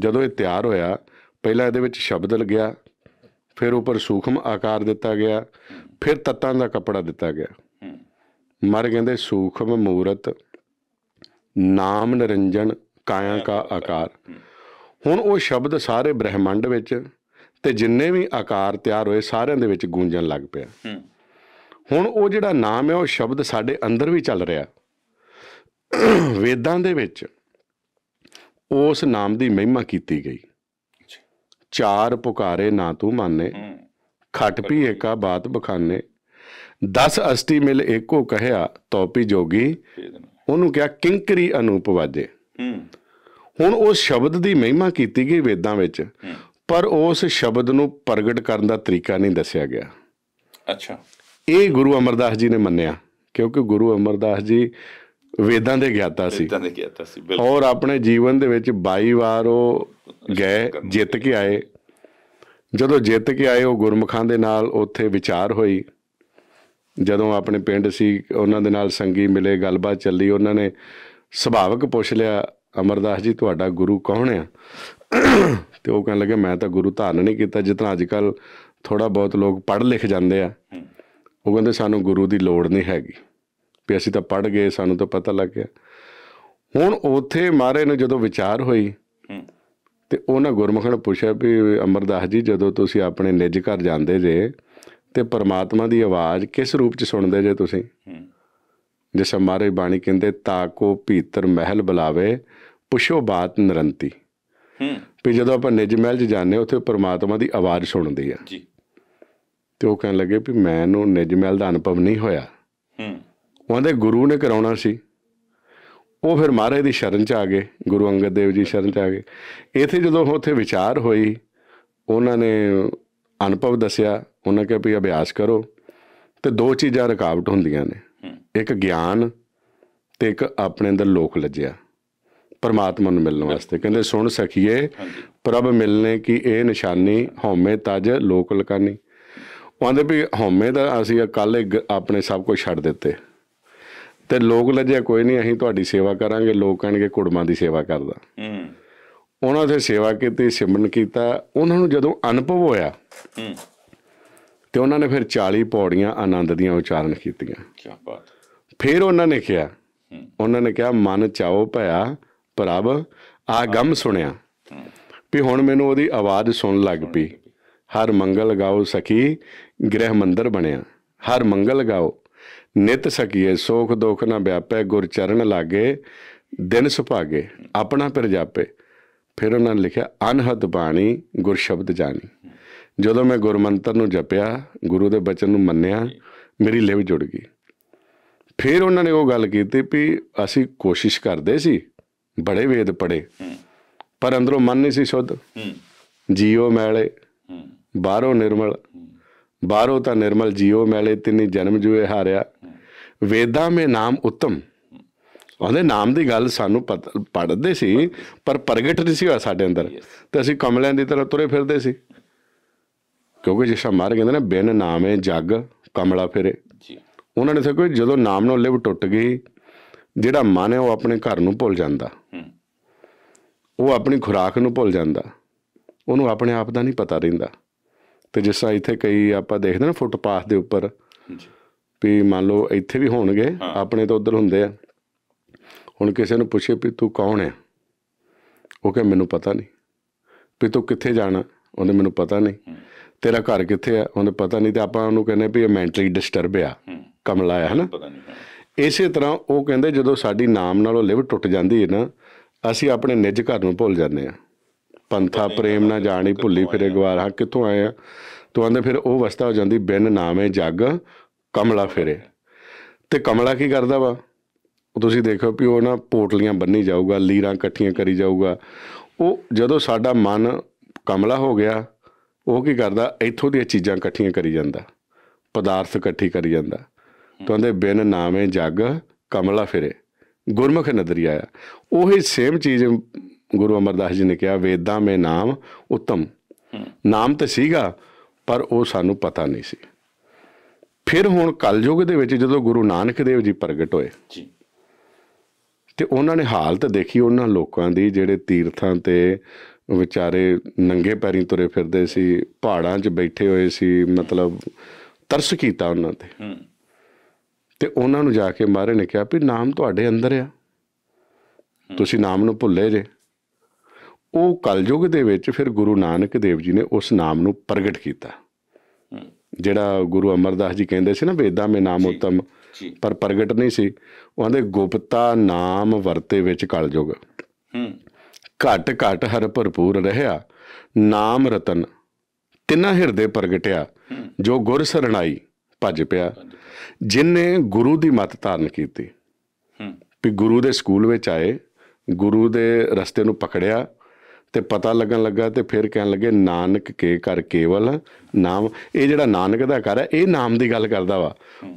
S1: ਜਦੋਂ ਇਹ ਤਿਆਰ ਹੋਇਆ ਪਹਿਲਾਂ ਇਹਦੇ ਵਿੱਚ ਸ਼ਬਦ ਲੱਗਿਆ ਫਿਰ ਉੱਪਰ ਸੂਖਮ ਆਕਾਰ ਦਿੱਤਾ ਗਿਆ ਫਿਰ ਤਤਾਂ ਦਾ ਕਪੜਾ ਦਿੱਤਾ ਗਿਆ ਮਰ ਕਹਿੰਦੇ ਸੂਖਮ ਮੂਰਤ ਨਾਮ ਨਿਰੰਜਨ ਕਾਇਆ ਦਾ ਆਕਾਰ ਹੁਣ ਉਹ ਸ਼ਬਦ ਸਾਰੇ ਬ੍ਰਹਿਮੰਡ ਵਿੱਚ ਤੇ ਜਿੰਨੇ ਵੀ ਆਕਾਰ ਤਿਆਰ ਹੋਏ ਸਾਰਿਆਂ ਦੇ ਵਿੱਚ ਗੂੰਜਣ ਲੱਗ ਪਿਆ ਹੁਣ ਉਹ ਜਿਹੜਾ ਨਾਮ ਹੈ ਉਹ ਸ਼ਬਦ ਸਾਡੇ ਅੰਦਰ ਵੀ ਚੱਲ ਰਿਹਾ ਵੇਦਾਂ ਦੇ ਵਿੱਚ ਉਸ ਨਾਮ ਦੀ ਮਹਿਮਾ ਕੀਤੀ ਗਈ ਚਾਰ ਪੁਕਾਰੇ ਨਾ ਤੂੰ ਮੰਨੇ ਖੱਟ ਪੀ ਏਕਾ ਬਾਤ ਬਖਾਨੇ 10 ਅਸਤੀ ਮਿਲ ਏਕੋ ਕਹਿਆ ਤੋਪੀ ਜੋਗੀ ਉਹਨੂੰ ਕਿਹਾ ਕਿੰਕਰੀ ਅਨੂਪ ਵਾਜੇ ਹੁਣ ਉਸ ਸ਼ਬਦ ਦੀ ਮਹਿਮਾ ਕੀਤੀ ਗਈ ਵੇਦਾਂ ਵਿੱਚ ਪਰ ਉਸ ਸ਼ਬਦ ਨੂੰ ਪ੍ਰਗਟ ਕਰਨ ਦਾ ਤਰੀਕਾ ਨਹੀਂ ਦੱਸਿਆ ਗਿਆ ਅੱਛਾ ਇਹ ਗੁਰੂ ਅਮਰਦਾਸ ਜੀ ਨੇ ਮੰਨਿਆ ਕਿਉਂਕਿ ਗੁਰੂ ਅਮਰਦਾਸ ਜੀ ਵੇਦਾਂ ਦੇ ਗਿਆਤਾ ਸੀ ਵੇਦਾਂ
S3: ਦੇ ਗਿਆਤਾ ਸੀ ਬਿਲਕੁਲ ਔਰ ਆਪਣੇ
S1: ਜੀਵਨ ਦੇ ਵਿੱਚ 22 ਵਾਰ ਉਹ ਗਏ ਜਿੱਤ ਕੇ ਆਏ ਜਦੋਂ ਜਿੱਤ ਕੇ ਆਏ ਉਹ ਗੁਰਮਖਾਂ ਦੇ ਨਾਲ ਉੱਥੇ ਵਿਚਾਰ ਹੋਈ ਜਦੋਂ ਆਪਣੇ ਪਿੰਡ ਸੀ ਉਹਨਾਂ ਦੇ ਨਾਲ ਸੰਗੀ ਮਿਲੇ ਗੱਲਬਾਤ ਚੱਲੀ ਉਹਨਾਂ ਨੇ ਸੁਭਾਵਕ ਪੁੱਛ ਲਿਆ ਅਮਰਦਾਸ ਜੀ ਤੁਹਾਡਾ ਗੁਰੂ ਕੌਣ ਆ ਤੇ ਉਹ ਕਹਿਣ ਲੱਗੇ ਮੈਂ ਤਾਂ ਗੁਰੂ ਧਾਰਨ ਨਹੀਂ ਕੀਤਾ ਜਿਤਨਾ ਅੱਜ ਕੱਲ ਥੋੜਾ ਬਹੁਤ ਲੋਕ ਪੜ੍ਹ ਲਿਖ ਜਾਂਦੇ ਆ ਉਹ ਕਹਿੰਦੇ ਸਾਨੂੰ ਗੁਰੂ ਦੀ ਲੋੜ ਨਹੀਂ ਹੈਗੀ ਵੀ ਅਸੀਂ ਤਾਂ ਪੜ ਗਏ ਸਾਨੂੰ ਤਾਂ ਪਤਾ ਲੱਗ ਗਿਆ ਹੁਣ ਉਥੇ ਮਾਰੇ ਨੂੰ ਜਦੋਂ ਵਿਚਾਰ ਹੋਈ ਤੇ ਉਹਨਾਂ ਗੁਰਮਖਣ ਪੁੱਛਿਆ ਵੀ ਅਮਰਦਾਸ ਜੀ ਜਦੋਂ ਤੁਸੀਂ ਆਪਣੇ ਨਿੱਜ ਘਰ ਜਾਂਦੇ ਜੇ ਤੇ ਪਰਮਾਤਮਾ ਦੀ ਆਵਾਜ਼ ਕਿਸ ਰੂਪ ਚ ਸੁਣਦੇ ਜੇ ਤੁਸੀਂ ਜਿਸ ਮਾਰੇ ਬਾਣੀ ਕਹਿੰਦੇ ਕੋ ਭੀਤਰ ਮਹਿਲ ਬੁਲਾਵੇ ਪੁਸ਼ੋ ਬਾਤ ਨਰੰਤੀ ਹੂੰ ਵੀ ਜਦੋਂ ਆਪਾਂ ਨਿੱਜ ਮਹਿਲ 'ਚ ਜਾਂਦੇ ਉੱਥੇ ਪਰਮਾਤਮਾ ਦੀ ਆਵਾਜ਼ ਸੁਣਦੀ ਆ ਜੀ ਤੇ ਉਹ ਕਹਿਣ ਲੱਗੇ ਵੀ ਮੈਨੂੰ ਨਿੱਜ ਮਹਿਲ ਦਾ ਅਨੁਭਵ ਨਹੀਂ ਹੋਇਆ ਹੂੰ ਉਹਨਾਂ ਦੇ ਗੁਰੂ ਨੇ ਕਰਾਉਣਾ ਸੀ ਉਹ ਫਿਰ ਮਹਾਰਾਜ ਦੀ ਸ਼ਰਨ ਚ ਆ ਗਏ ਗੁਰੂ ਅੰਗਦ ਦੇਵ ਜੀ ਸ਼ਰਨ ਚ ਆ ਗਏ ਇਥੇ ਜਦੋਂ ਉੱਥੇ ਵਿਚਾਰ ਹੋਈ ਉਹਨਾਂ ਨੇ ਅਨੁਭਵ ਦੱਸਿਆ ਉਹਨਾਂ ਕਿਹਾ ਵੀ ਅਭਿਆਸ ਕਰੋ ਤੇ ਦੋ ਚੀਜ਼ਾਂ ਰੁਕਾਵਟ ਹੁੰਦੀਆਂ ਨੇ ਇੱਕ ਗਿਆਨ ਤੇ ਇੱਕ ਆਪਣੇ ਅੰਦਰ ਲੋਕ ਲੱਜਿਆ ਪਰਮਾਤਮਾ ਨੂੰ ਮਿਲਣ ਵਾਸਤੇ ਕਹਿੰਦੇ ਸੁਣ ਸਕੀਏ ਪ੍ਰਭ ਮਿਲਨੇ ਕੀ ਇਹ ਨਿਸ਼ਾਨੀ ਹਉਮੈ ਤਜ ਲੋਕ ਲਕਾਨੀ ਉਹਦੇ ਵੀ ਹਉਮੈ ਦਾ ਅਸੀਂ ਕੱਲ ਆਪਣੇ ਸਭ ਕੁਝ ਛੱਡ ਦਿੱਤੇ ਤੇ ਲੋਕ ਲੱਜਿਆ ਕੋਈ ਨਹੀਂ ਅਸੀਂ ਤੁਹਾਡੀ ਸੇਵਾ ਕਰਾਂਗੇ ਲੋਕ ਕਹਣਗੇ ਕੁੜਮਾਂ ਦੀ ਸੇਵਾ ਕਰਦਾ ਹੂੰ ਉਹਨਾਂ ਦੇ ਸੇਵਾ ਕੀਤੀ ਸਿਮਰਨ ਕੀਤਾ ਉਹਨਾਂ ਨੂੰ ਜਦੋਂ ਅਨੁਭਵ ਹੋਇਆ ਹੂੰ ਤੇ ਉਹਨਾਂ ਨੇ ਫਿਰ 40 ਪੌੜੀਆਂ ਆਨੰਦ ਦੀਆਂ ਉਚਾਰਨ ਕੀਤੀਆਂ ਕੀ ਬਾਤ ਫਿਰ ਉਹਨਾਂ ਨੇ ਕਿਹਾ ਉਹਨਾਂ ਨੇ ਕਿਹਾ ਮਨ ਚਾਓ ਭਇਆ ਪ੍ਰਭ ਆ ਗਮ ਸੁਣਿਆ ਵੀ ਹੁਣ ਮੈਨੂੰ ਉਹਦੀ ਆਵਾਜ਼ ਸੁਣ ਲੱਗ ਪਈ ਹਰ ਮੰਗਲ ਗਾਓ ਸਖੀ ਗ੍ਰਹਿ ਮੰਦਰ ਬਣਿਆ ਹਰ ਮੰਗਲ ਗਾਓ ਨਿਤ ਸਕੀਏ ਸੋਖ ਦੁਖ ਨਾ ਵਿਆਪੈ ਗੁਰ ਚਰਨ ਲਾਗੇ ਦਿਨ ਸੁਭਾਗੇ ਆਪਣਾ ਪਰ ਜਾਪੇ ਫਿਰ ਉਹਨਾਂ ਨੇ ਲਿਖਿਆ ਅਨਹਦ ਬਾਣੀ ਗੁਰ ਸ਼ਬਦ ਜਾਣੀ ਜਦੋਂ ਮੈਂ ਗੁਰਮੰਤਰ ਨੂੰ ਜਪਿਆ ਗੁਰੂ ਦੇ ਬਚਨ ਨੂੰ ਮੰਨਿਆ ਮੇਰੀ ਲਿਵ ਜੁੜ ਗਈ ਫਿਰ ਉਹਨਾਂ ਨੇ ਉਹ ਗੱਲ ਕੀਤੀ ਵੀ ਅਸੀਂ ਕੋਸ਼ਿਸ਼ ਕਰਦੇ ਸੀ ਬੜੇ ਵੇਦ ਪੜੇ ਪਰ ਅੰਦਰੋਂ ਮਨ ਨਹੀਂ ਸੀ ਸ਼ੁੱਧ ਜੀਉ ਮੈਲੇ ਬਾਹਰੋਂ ਨਿਰਮਲ ਬਾਹਰੋਂ ਤਾਂ ਨਿਰਮਲ ਜੀਉ ਮੈਲੇ ਤਿੰਨੀ ਜਨਮ ਜੂਏ ਹਾਰਿਆ ਵੇਦਾਂ ਮੇ ਨਾਮ ਉਤਮ ਉਹਦੇ ਨਾਮ ਦੀ ਗੱਲ ਸਾਨੂੰ ਪੜ੍ਹਦੇ ਸੀ ਪਰ ਪ੍ਰਗਟ ਨਹੀਂ ਸੀ ਹੋਇਆ ਸਾਡੇ ਅੰਦਰ ਤੇ ਅਸੀਂ ਕਮਲਿਆਂ ਦੀ ਤਰ੍ਹਾਂ ਤੁਰੇ ਫਿਰਦੇ ਸੀ ਕਿਉਂਕਿ ਜਿਸ ਮਾਰ ਕਹਿੰਦੇ ਨੇ ਬਿਨ ਨਾਮੇ ਜੱਗ ਕਮਲਾ ਫਿਰੇ ਜੀ ਉਹਨਾਂ ਨੇ ਕੋਈ ਜਦੋਂ ਨਾਮ ਨਾਲ ਲਿਵ ਟੁੱਟ ਗਈ ਜਿਹੜਾ ਮਨ ਹੈ ਉਹ ਆਪਣੇ ਘਰ ਨੂੰ ਭੁੱਲ ਜਾਂਦਾ ਉਹ ਆਪਣੀ ਖੁਰਾਕ ਨੂੰ ਭੁੱਲ ਜਾਂਦਾ ਉਹਨੂੰ ਆਪਣੇ ਆਪ ਦਾ ਨਹੀਂ ਪਤਾ ਰਹਿੰਦਾ ਤੇ ਜਿਸ ਤਰ੍ਹਾਂ ਇੱਥੇ ਕਈ ਆਪਾਂ ਦੇਖਦੇ ਨਾ ਫੁੱਟਪਾਥ ਦੇ ਉੱਪਰ ਜੀ ਵੀ ਮੰਨ ਲਓ ਇੱਥੇ ਵੀ ਹੋਣਗੇ ਆਪਣੇ ਤਾਂ ਉਧਰ ਹੁੰਦੇ ਆ ਹੁਣ ਕਿਸੇ ਨੂੰ ਪੁੱਛੇ ਵੀ ਤੂੰ ਕੌਣ ਹੈ ਉਹ ਕਹੇ ਮੈਨੂੰ ਪਤਾ ਨਹੀਂ ਵੀ ਤੂੰ ਕਿੱਥੇ ਜਾਣਾ ਉਹਨੇ ਮੈਨੂੰ ਪਤਾ ਨਹੀਂ ਤੇਰਾ ਘਰ ਕਿੱਥੇ ਆ ਉਹਨੇ ਪਤਾ ਨਹੀਂ ਤੇ ਆਪਾਂ ਉਹਨੂੰ ਕਹਿੰਦੇ ਵੀ ਇਹ ਮੈਂਟਲੀ ਡਿਸਟਰਬ ਆ ਕਮਲਾ ਆ ਹਨਾ ਇਸੇ ਤਰ੍ਹਾਂ ਉਹ ਕਹਿੰਦੇ ਜਦੋਂ ਸਾਡੀ ਨਾਮ ਨਾਲੋਂ ਲਿਵ ਟੁੱਟ ਜਾਂਦੀ ਹੈ ਨਾ ਅਸੀਂ ਆਪਣੇ ਨਿੱਜ ਘਰ ਨੂੰ ਭੁੱਲ ਜਾਂਦੇ ਆ ਪੰਥਾ ਪ੍ਰੇਮ ਨਾ ਜਾਣੀ ਭੁੱਲੀ ਫਿਰੇ ਗਵਾਰਾ ਕਿੱਥੋਂ ਆਏ ਆ ਤੋਂ ਆਂਦੇ ਫਿਰ ਉਹ ਅਵਸਥਾ ਹੋ ਜਾਂਦੀ ਬਿਨ ਨਾਮੇ ਜੱਗ ਕਮਲਾ ਫਿਰੇ ਤੇ ਕਮਲਾ ਕੀ ਕਰਦਾ ਵਾ ਉਹ ਤੁਸੀਂ ਦੇਖੋ ਵੀ ਉਹ ਨਾ ਪੋਟਲੀਆਂ ਬੰਨੀ ਜਾਊਗਾ ਲੀਰਾਂ ਇਕੱਠੀਆਂ ਕਰੀ ਜਾਊਗਾ ਉਹ ਜਦੋਂ ਸਾਡਾ ਮਨ ਕਮਲਾ ਹੋ ਗਿਆ ਉਹ ਕੀ ਕਰਦਾ ਇੱਥੋਂ ਦੀਆਂ ਚੀਜ਼ਾਂ ਇਕੱਠੀਆਂ ਕਰੀ ਜਾਂਦਾ ਪਦਾਰਥ ਇਕੱਠੀ ਕਰੀ ਜਾਂਦਾ ਕਹਿੰਦੇ ਬਿਨ ਨਾਵੇਂ ਜਗ ਕਮਲਾ ਫਿਰੇ ਗੁਰਮੁਖ ਨਦਰੀ ਆਇਆ ਉਹੀ ਸੇਮ ਚੀਜ਼ ਗੁਰੂ ਅਮਰਦਾਸ ਜੀ ਨੇ ਕਿਹਾ ਵੇਦਾਂ ਮੇ ਨਾਮ ਉਤਮ ਨਾਮ ਤੇ ਸੀਗਾ ਪਰ ਉਹ ਸਾਨੂੰ ਪਤਾ ਨਹੀਂ ਸੀ ਫਿਰ ਹੁਣ ਕਲਯੁਗ ਦੇ ਵਿੱਚ ਜਦੋਂ ਗੁਰੂ ਨਾਨਕ ਦੇਵ ਜੀ ਪ੍ਰਗਟ ਹੋਏ ਜੀ ਤੇ ਉਹਨਾਂ ਨੇ ਹਾਲਤ ਦੇਖੀ ਉਹਨਾਂ ਲੋਕਾਂ ਦੀ ਜਿਹੜੇ ਤੀਰਥਾਂ ਤੇ ਵਿਚਾਰੇ ਨੰਗੇ ਪੈਰੀਂ ਤੁਰੇ ਫਿਰਦੇ ਸੀ ਪਹਾੜਾਂ 'ਚ ਬੈਠੇ ਹੋਏ ਸੀ ਮਤਲਬ ਤਰਸ ਕੀਤਾ ਉਹਨਾਂ ਤੇ ਤੇ ਉਹਨਾਂ ਨੂੰ ਜਾ ਕੇ ਮਾਰੇ ਨੇ ਕਿਹਾ ਵੀ ਨਾਮ ਤੁਹਾਡੇ ਅੰਦਰ ਆ ਤੁਸੀਂ ਨਾਮ ਨੂੰ ਭੁੱਲੇ ਜੇ ਉਹ ਕਲਯੁਗ ਦੇ ਵਿੱਚ ਫਿਰ ਗੁਰੂ ਨਾਨਕ ਦੇਵ ਜੀ ਨੇ ਉਸ ਨਾਮ ਨੂੰ ਪ੍ਰਗਟ ਕੀਤਾ ਜਿਹੜਾ ਗੁਰੂ ਅਮਰਦਾਸ ਜੀ ਕਹਿੰਦੇ ਸੀ ਨਾ ਵੇਦਾਂ ਮੇ ਨਾਮ ਉਤਮ ਪਰ ਪ੍ਰਗਟ ਨਹੀਂ ਸੀ ਉਹਦੇ ਗੁਪਤਾ ਨਾਮ ਵਰਤੇ ਵਿੱਚ ਕਲਯੁਗ ਹੂੰ ਘਟ ਘਟ ਹਰ ਭਰਪੂਰ ਰਹਾ ਨਾਮ ਰਤਨ ਤਿੰਨਾ ਹਿਰਦੇ ਪ੍ਰਗਟਿਆ ਜੋ ਗੁਰ ਸਰਣਾਈ ਭਜ ਪਿਆ ਜਿਨਨੇ ਗੁਰੂ ਦੀ ਮਤ ਧਾਰਨ ਕੀਤੀ ਹੂੰ ਵੀ ਗੁਰੂ ਦੇ ਸਕੂਲ ਵਿੱਚ ਆਏ ਗੁਰੂ ਦੇ ਰਸਤੇ ਨੂੰ ਪਕੜਿਆ ਤੇ ਪਤਾ ਲੱਗਣ ਲੱਗਾ ਤੇ ਫਿਰ ਕਹਿਣ ਲੱਗੇ ਨਾਨਕ ਕੇ ਕਰ ਕੇਵਲ ਨਾਮ ਇਹ ਜਿਹੜਾ ਨਾਨਕ ਦਾ ਕਰ ਹੈ ਇਹ ਨਾਮ ਦੀ ਗੱਲ ਕਰਦਾ ਵਾ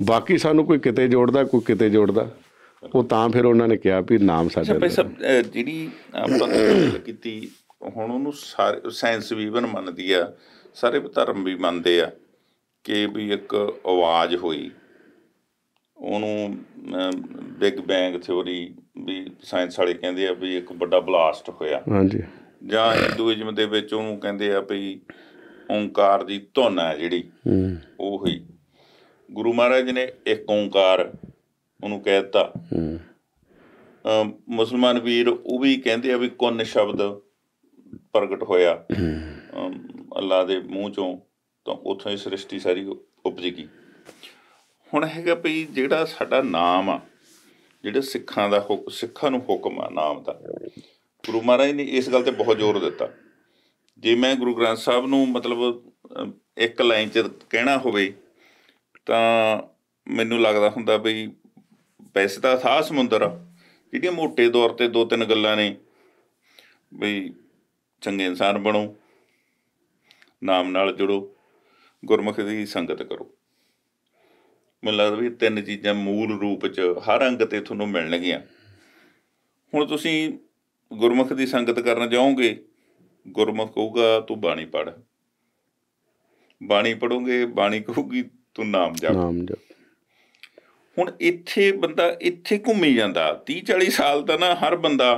S1: ਬਾਕੀ ਸਾਨੂੰ ਕੋਈ ਕਿਤੇ ਜੋੜਦਾ ਕੋਈ ਕਿਤੇ ਜੋੜਦਾ ਉਹ ਤਾਂ ਫਿਰ ਉਹਨਾਂ ਨੇ ਕਿਹਾ ਵੀ ਨਾਮ ਸਾਡੇ
S3: ਜਿਹੜੀ ਆਪਾਂ ਗੱਲ ਕੀਤੀ ਹੁਣ ਉਹਨੂੰ ਸਾਰੇ ਸਾਇੰਸ ਵੀ ਬਨ ਮੰਨਦੀ ਆ ਸਾਰੇ ਧਰਮ ਵੀ ਮੰਨਦੇ ਆ ਕਿ ਵੀ ਇੱਕ ਆਵਾਜ਼ ਹੋਈ ਉਹਨੂੰ ਬਿਗ ਬੈਂਗ ਥਿਉਰੀ ਵੀ ਸਾਇੰਸ ਵਾਲੇ ਕਹਿੰਦੇ ਆ ਵੀ ਇੱਕ ਵੱਡਾ ਬਲਾਸਟ ਹੋਇਆ ਹਾਂਜੀ ਜਾਂ ਹਿੰਦੂਇਜ਼ਮ ਦੇ ਵਿੱਚ ਉਹਨੂੰ ਕਹਿੰਦੇ ਆ ਭਈ ਓੰਕਾਰ ਦੀ ਧੁਨ ਹੈ ਜਿਹੜੀ ਉਹ ਹੀ ਗੁਰੂ ਮਹਾਰਾਜ ਨੇ ਇੱਕ ਓੰਕਾਰ ਉਹਨੂੰ ਕਹਿ ਦਿੱਤਾ ਮੁਸਲਮਾਨ ਵੀਰ ਉਹ ਵੀ ਕਹਿੰਦੇ ਆ ਵੀ ਕੁੰਨ ਸ਼ਬਦ ਪ੍ਰਗਟ ਹੋਇਆ ਅੱਲਾ ਦੇ ਮੂੰਹ ਚੋਂ ਤਾਂ ਉਥੋਂ ਹੀ ਸ੍ਰਿਸ਼ਟੀ ਸਾਰੀ ਉਪਜੇਗੀ ਹੁਣ ਹੈਗਾ ਭਈ ਜਿਹੜਾ ਸਾਡਾ ਨਾਮ ਆ ਜਿਹੜੇ ਸਿੱਖਾਂ ਦਾ ਸਿੱਖਾਂ ਨੂੰ ਹੁਕਮ ਆ ਨਾਮ ਦਾ ਗੁਰੂ ਮਹਾਰਾਜ ਨੇ ਇਸ ਗੱਲ ਤੇ ਬਹੁਤ ਜ਼ੋਰ ਦਿੱਤਾ ਜੇ ਮੈਂ ਗੁਰੂ ਗ੍ਰੰਥ ਸਾਹਿਬ ਨੂੰ ਮਤਲਬ ਇੱਕ ਲਾਈਨ ਚ ਕਹਿਣਾ ਹੋਵੇ ਤਾਂ ਮੈਨੂੰ ਲੱਗਦਾ ਹੁੰਦਾ ਵੀ ਵੈਸੇ ਤਾਂ ਸਾਹ ਸਮੁੰਦਰ ਆ ਜਿਹੜੀਆਂ ਮੋٹے ਦੌਰ ਤੇ ਦੋ ਤਿੰਨ ਗੱਲਾਂ ਨੇ ਵੀ ਚੰਗੇ ਇਨਸਾਨ ਬਣੋ ਨਾਮ ਨਾਲ ਜੁੜੋ ਗੁਰਮੁਖ ਦੀ ਸੰਗਤ ਕਰੋ ਮੈਨੂੰ ਲੱਗਦਾ ਵੀ ਤਿੰਨ ਚੀਜ਼ਾਂ ਮੂਲ ਰੂਪ ਚ ਹਰ ਅੰਗ ਤੇ ਤੁਹਾਨੂੰ ਮਿਲਣਗੀਆਂ ਹੁਣ ਤੁਸੀਂ ਗੁਰਮੁਖ ਦੀ ਸੰਗਤ ਕਰਨ ਜਾਓਗੇ ਗੁਰਮੁਖ ਕਹੂਗਾ ਤੂੰ ਬਾਣੀ ਪੜ ਬਾਣੀ ਪੜੋਗੇ ਬਾਣੀ ਕਹੂਗੀ ਤੂੰ ਨਾਮ ਜਪ
S1: ਨਾਮ ਜਪ
S3: ਹੁਣ ਇੱਥੇ ਬੰਦਾ ਇੱਥੇ ਘੁੰਮੀ ਜਾਂਦਾ 30 40 ਸਾਲ ਤਾਂ ਨਾ ਹਰ ਬੰਦਾ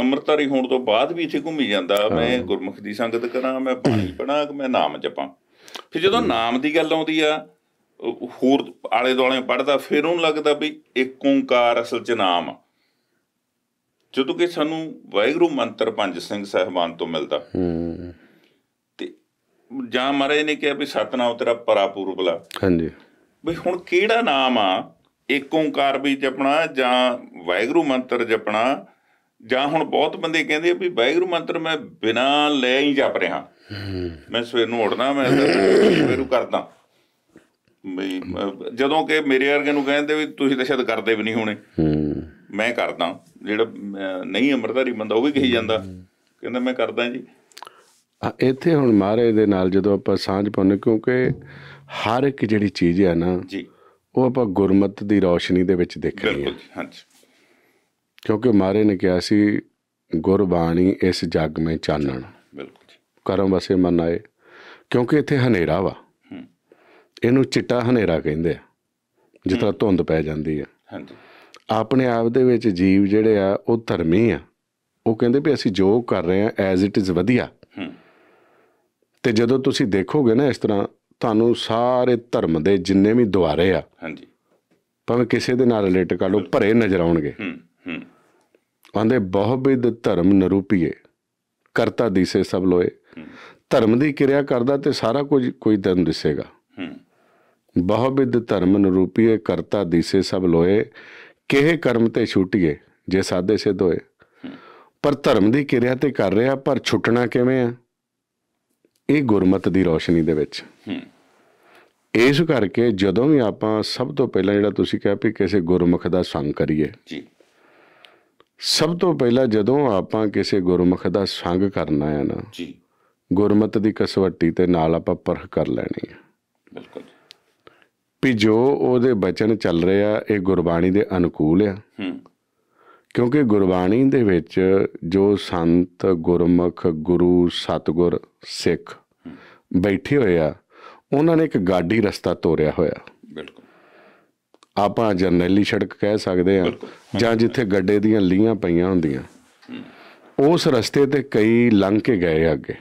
S3: ਅੰਮ੍ਰਿਤਧਾਰੀ ਹੋਣ ਤੋਂ ਬਾਅਦ ਵੀ ਇੱਥੇ ਘੁੰਮੀ ਜਾਂਦਾ ਮੈਂ ਗੁਰਮੁਖ ਦੀ ਸੰਗਤ ਕਰਾਂ ਮੈਂ ਬਾਣੀ ਪੜਾਂ ਮੈਂ ਨਾਮ ਜਪਾਂ ਫਿਰ ਜਦੋਂ ਨਾਮ ਦੀ ਗੱਲ ਆਉਂਦੀ ਆ ਹੋਰ ਆਲੇ ਦੁਆਲੇ ਪੜਦਾ ਫਿਰ ਉਹਨੂੰ ਲੱਗਦਾ ਵੀ ਇੱਕ ਓੰਕਾਰ ਅਸਲ 'ਚ ਨਾਮ ਆ ਜਦੋਂ ਕਿ ਸਾਨੂੰ ਵਾਹਿਗੁਰੂ ਮੰਤਰ ਪੰਜ ਸਿੰਘ ਸਹਿਬਾਨ ਤੋਂ ਮਿਲਦਾ ਹੂੰ ਤੇ ਜਾਂ ਮਹਾਰਾਜ ਨੇ ਕਿਹਾ ਵੀ ਸਤਨਾਮ ਤੇਰਾ ਪਰਾਪੂਰਬਲਾ ਹਾਂਜੀ ਵੀ ਹੁਣ ਕਿਹੜਾ ਨਾਮ ਆ ਏਕ ਓੰਕਾਰ ਵੀ ਜਪਣਾ ਜਾਂ ਵਾਹਿਗੁਰੂ ਮੰਤਰ ਜਪਣਾ ਜਾਂ ਹੁਣ ਬਹੁਤ ਬੰਦੇ ਕਹਿੰਦੇ ਆ ਵੀ ਵਾਹਿਗੁਰੂ ਮੰਤਰ ਮੈਂ ਬਿਨਾ ਲੈ ਹੀ ਜਪ ਰਿਹਾ ਮੈਂ ਸਵੇਰ ਨੂੰ ਉੱਠਦਾ ਮੈਂ ਸਵੇਰ ਨੂੰ ਕਰਦਾ ਵੀ ਜਦੋਂ ਕਿ ਮੇਰੇ ਵਰਗੇ ਨੂੰ ਕਹਿੰਦੇ ਵੀ ਤੁਸੀਂ ਤਾਂ ਸ਼ਾਇਦ ਕਰਦੇ ਵੀ ਨਹੀਂ ਹੋਣੇ ਮੈਂ ਕਰਦਾ ਜਿਹੜਾ ਨਹੀਂ ਅਮਰਦਾਰੀ ਬੰਦਾ ਉਹ ਵੀ ਕਹੀ ਜਾਂਦਾ ਕਹਿੰਦਾ ਮੈਂ ਕਰਦਾ ਜੀ
S1: ਇੱਥੇ ਹੁਣ ਮਾਰੇ ਦੇ ਨਾਲ ਜਦੋਂ ਆਪਾਂ ਸਾਂਝ ਪਾਉਂਦੇ ਕਿਉਂਕਿ ਹਰ ਇੱਕ ਜਿਹੜੀ ਚੀਜ਼ ਹੈ ਨਾ ਜੀ ਉਹ ਆਪਾਂ ਗੁਰਮਤ ਦੀ ਰੌਸ਼ਨੀ ਦੇ ਵਿੱਚ ਰਹੇ ਹੈ ਬਿਲਕੁਲ ਹਾਂਜੀ ਕਿਉਂਕਿ ਮਾਰੇ ਨੇ ਕਿਹਾ ਸੀ ਗੁਰਬਾਣੀ ਇਸ ਜੱਗ ਮੇ ਚਾਨਣ ਬਿਲਕੁਲ ਕਰਮ ਵਸੇ ਮਨ ਆਏ ਕਿਉਂਕਿ ਇੱਥੇ ਹਨੇਰਾ ਵਾ ਇਹਨੂੰ ਚਿੱਟਾ ਹਨੇਰਾ ਕਹਿੰਦੇ ਆ ਜਿੱਥੇ ਧੁੰਦ ਪੈ ਜਾਂਦੀ ਹੈ ਹਾਂਜੀ ਆਪਣੇ ਆਪ ਦੇ ਵਿੱਚ ਜੀਵ ਜਿਹੜੇ ਆ ਉਹ ਧਰਮੀ ਆ ਉਹ ਕਹਿੰਦੇ ਵੀ ਅਸੀਂ ਜੋ ਕਰ ਰਹੇ ਆ ਐਜ਼ ਇਟ ਇਜ਼ ਵਧੀਆ ਤੇ ਜਦੋਂ ਤੁਸੀਂ ਦੇਖੋਗੇ ਨਾ ਇਸ ਤਰ੍ਹਾਂ ਤੁਹਾਨੂੰ ਸਾਰੇ ਧਰਮ ਦੇ ਜਿੰਨੇ ਵੀ ਦੁਆਰੇ ਆ ਹਾਂਜੀ ਭਾਵੇਂ ਕਿਸੇ ਦੇ ਨਾਲ ਰਿਲੇਟ ਕਰ ਲਓ ਭਰੇ ਨਜ਼ਰ ਆਉਣਗੇ ਹੂੰ ਹੂੰ ਆਂਦੇ ਬਹੁਬਿਧ ਧਰਮ ਨਰੂਪੀਏ ਕਰਤਾ ਦੀਸੇ ਸਭ ਲੋਏ ਧਰਮ ਦੀ ਕਿਰਿਆ ਕਰਦਾ ਤੇ ਸਾਰਾ ਕੁਝ ਕੋਈ ਤੈਨੂੰ ਦਿਸੇਗਾ ਹੂੰ ਬਹੁਬਿਧ ਧਰਮ ਨਰੂਪੀਏ ਕਰਤਾ ਦੀਸੇ ਸਭ ਲੋਏ ਕਿਹੇ ਕਰਮ ਤੇ ਛੁੱਟੀਏ ਜੇ ਸਾਦੇ ਸਿੱਧ ਹੋਏ ਪਰ ਧਰਮ ਦੀ ਕਿਰਿਆ ਤੇ ਕਰ ਰਿਹਾ ਪਰ ਛੁੱਟਣਾ ਕਿਵੇਂ ਆ ਇਹ ਗੁਰਮਤ ਦੀ ਰੋਸ਼ਨੀ ਦੇ ਵਿੱਚ ਇਸ ਕਰਕੇ ਜਦੋਂ ਵੀ ਆਪਾਂ ਸਭ ਤੋਂ ਪਹਿਲਾਂ ਜਿਹੜਾ ਤੁਸੀਂ ਕਿਹਾ ਵੀ ਕਿਸੇ ਗੁਰਮੁਖ ਦਾ ਸੰਗ ਕਰੀਏ ਜੀ ਸਭ ਤੋਂ ਪਹਿਲਾਂ ਜਦੋਂ ਆਪਾਂ ਕਿਸੇ ਗੁਰਮੁਖ ਦਾ ਸੰਗ ਕਰਨਾ ਹੈ ਨਾ ਜੀ ਗੁਰਮਤ ਦੀ ਕਸਵੱਟੀ ਤੇ ਨਾਲ ਆਪਾਂ ਪਰਖ ਕਰ ਲੈਣੀ ਹੈ ਬਿਲਕੁਲ ਵੀ ਜੋ ਉਹਦੇ ਬਚਨ ਚੱਲ ਰਿਹਾ ਇਹ ਗੁਰਬਾਣੀ ਦੇ ਅਨੁਕੂਲ ਆ ਕਿਉਂਕਿ ਗੁਰਬਾਣੀ ਦੇ ਵਿੱਚ ਜੋ ਸੰਤ ਗੁਰਮੁਖ ਗੁਰੂ ਸਤਗੁਰ ਸਿੱਖ ਬੈਠੇ ਹੋਏ ਆ ਉਹਨਾਂ ਨੇ ਇੱਕ ਗਾਡੀ ਰਸਤਾ ਤੋਰਿਆ ਹੋਇਆ ਬਿਲਕੁਲ ਆਪਾਂ ਜਨਰਲੀ ਸੜਕ ਕਹਿ ਸਕਦੇ ਆ ਜਾਂ ਜਿੱਥੇ ਗੱਡੇ ਦੀਆਂ ਲੀਆਂ ਪਈਆਂ ਹੁੰਦੀਆਂ ਉਸ ਰਸਤੇ ਤੇ ਕਈ ਲੰਘ ਕੇ ਗਏ ਅੱਗੇ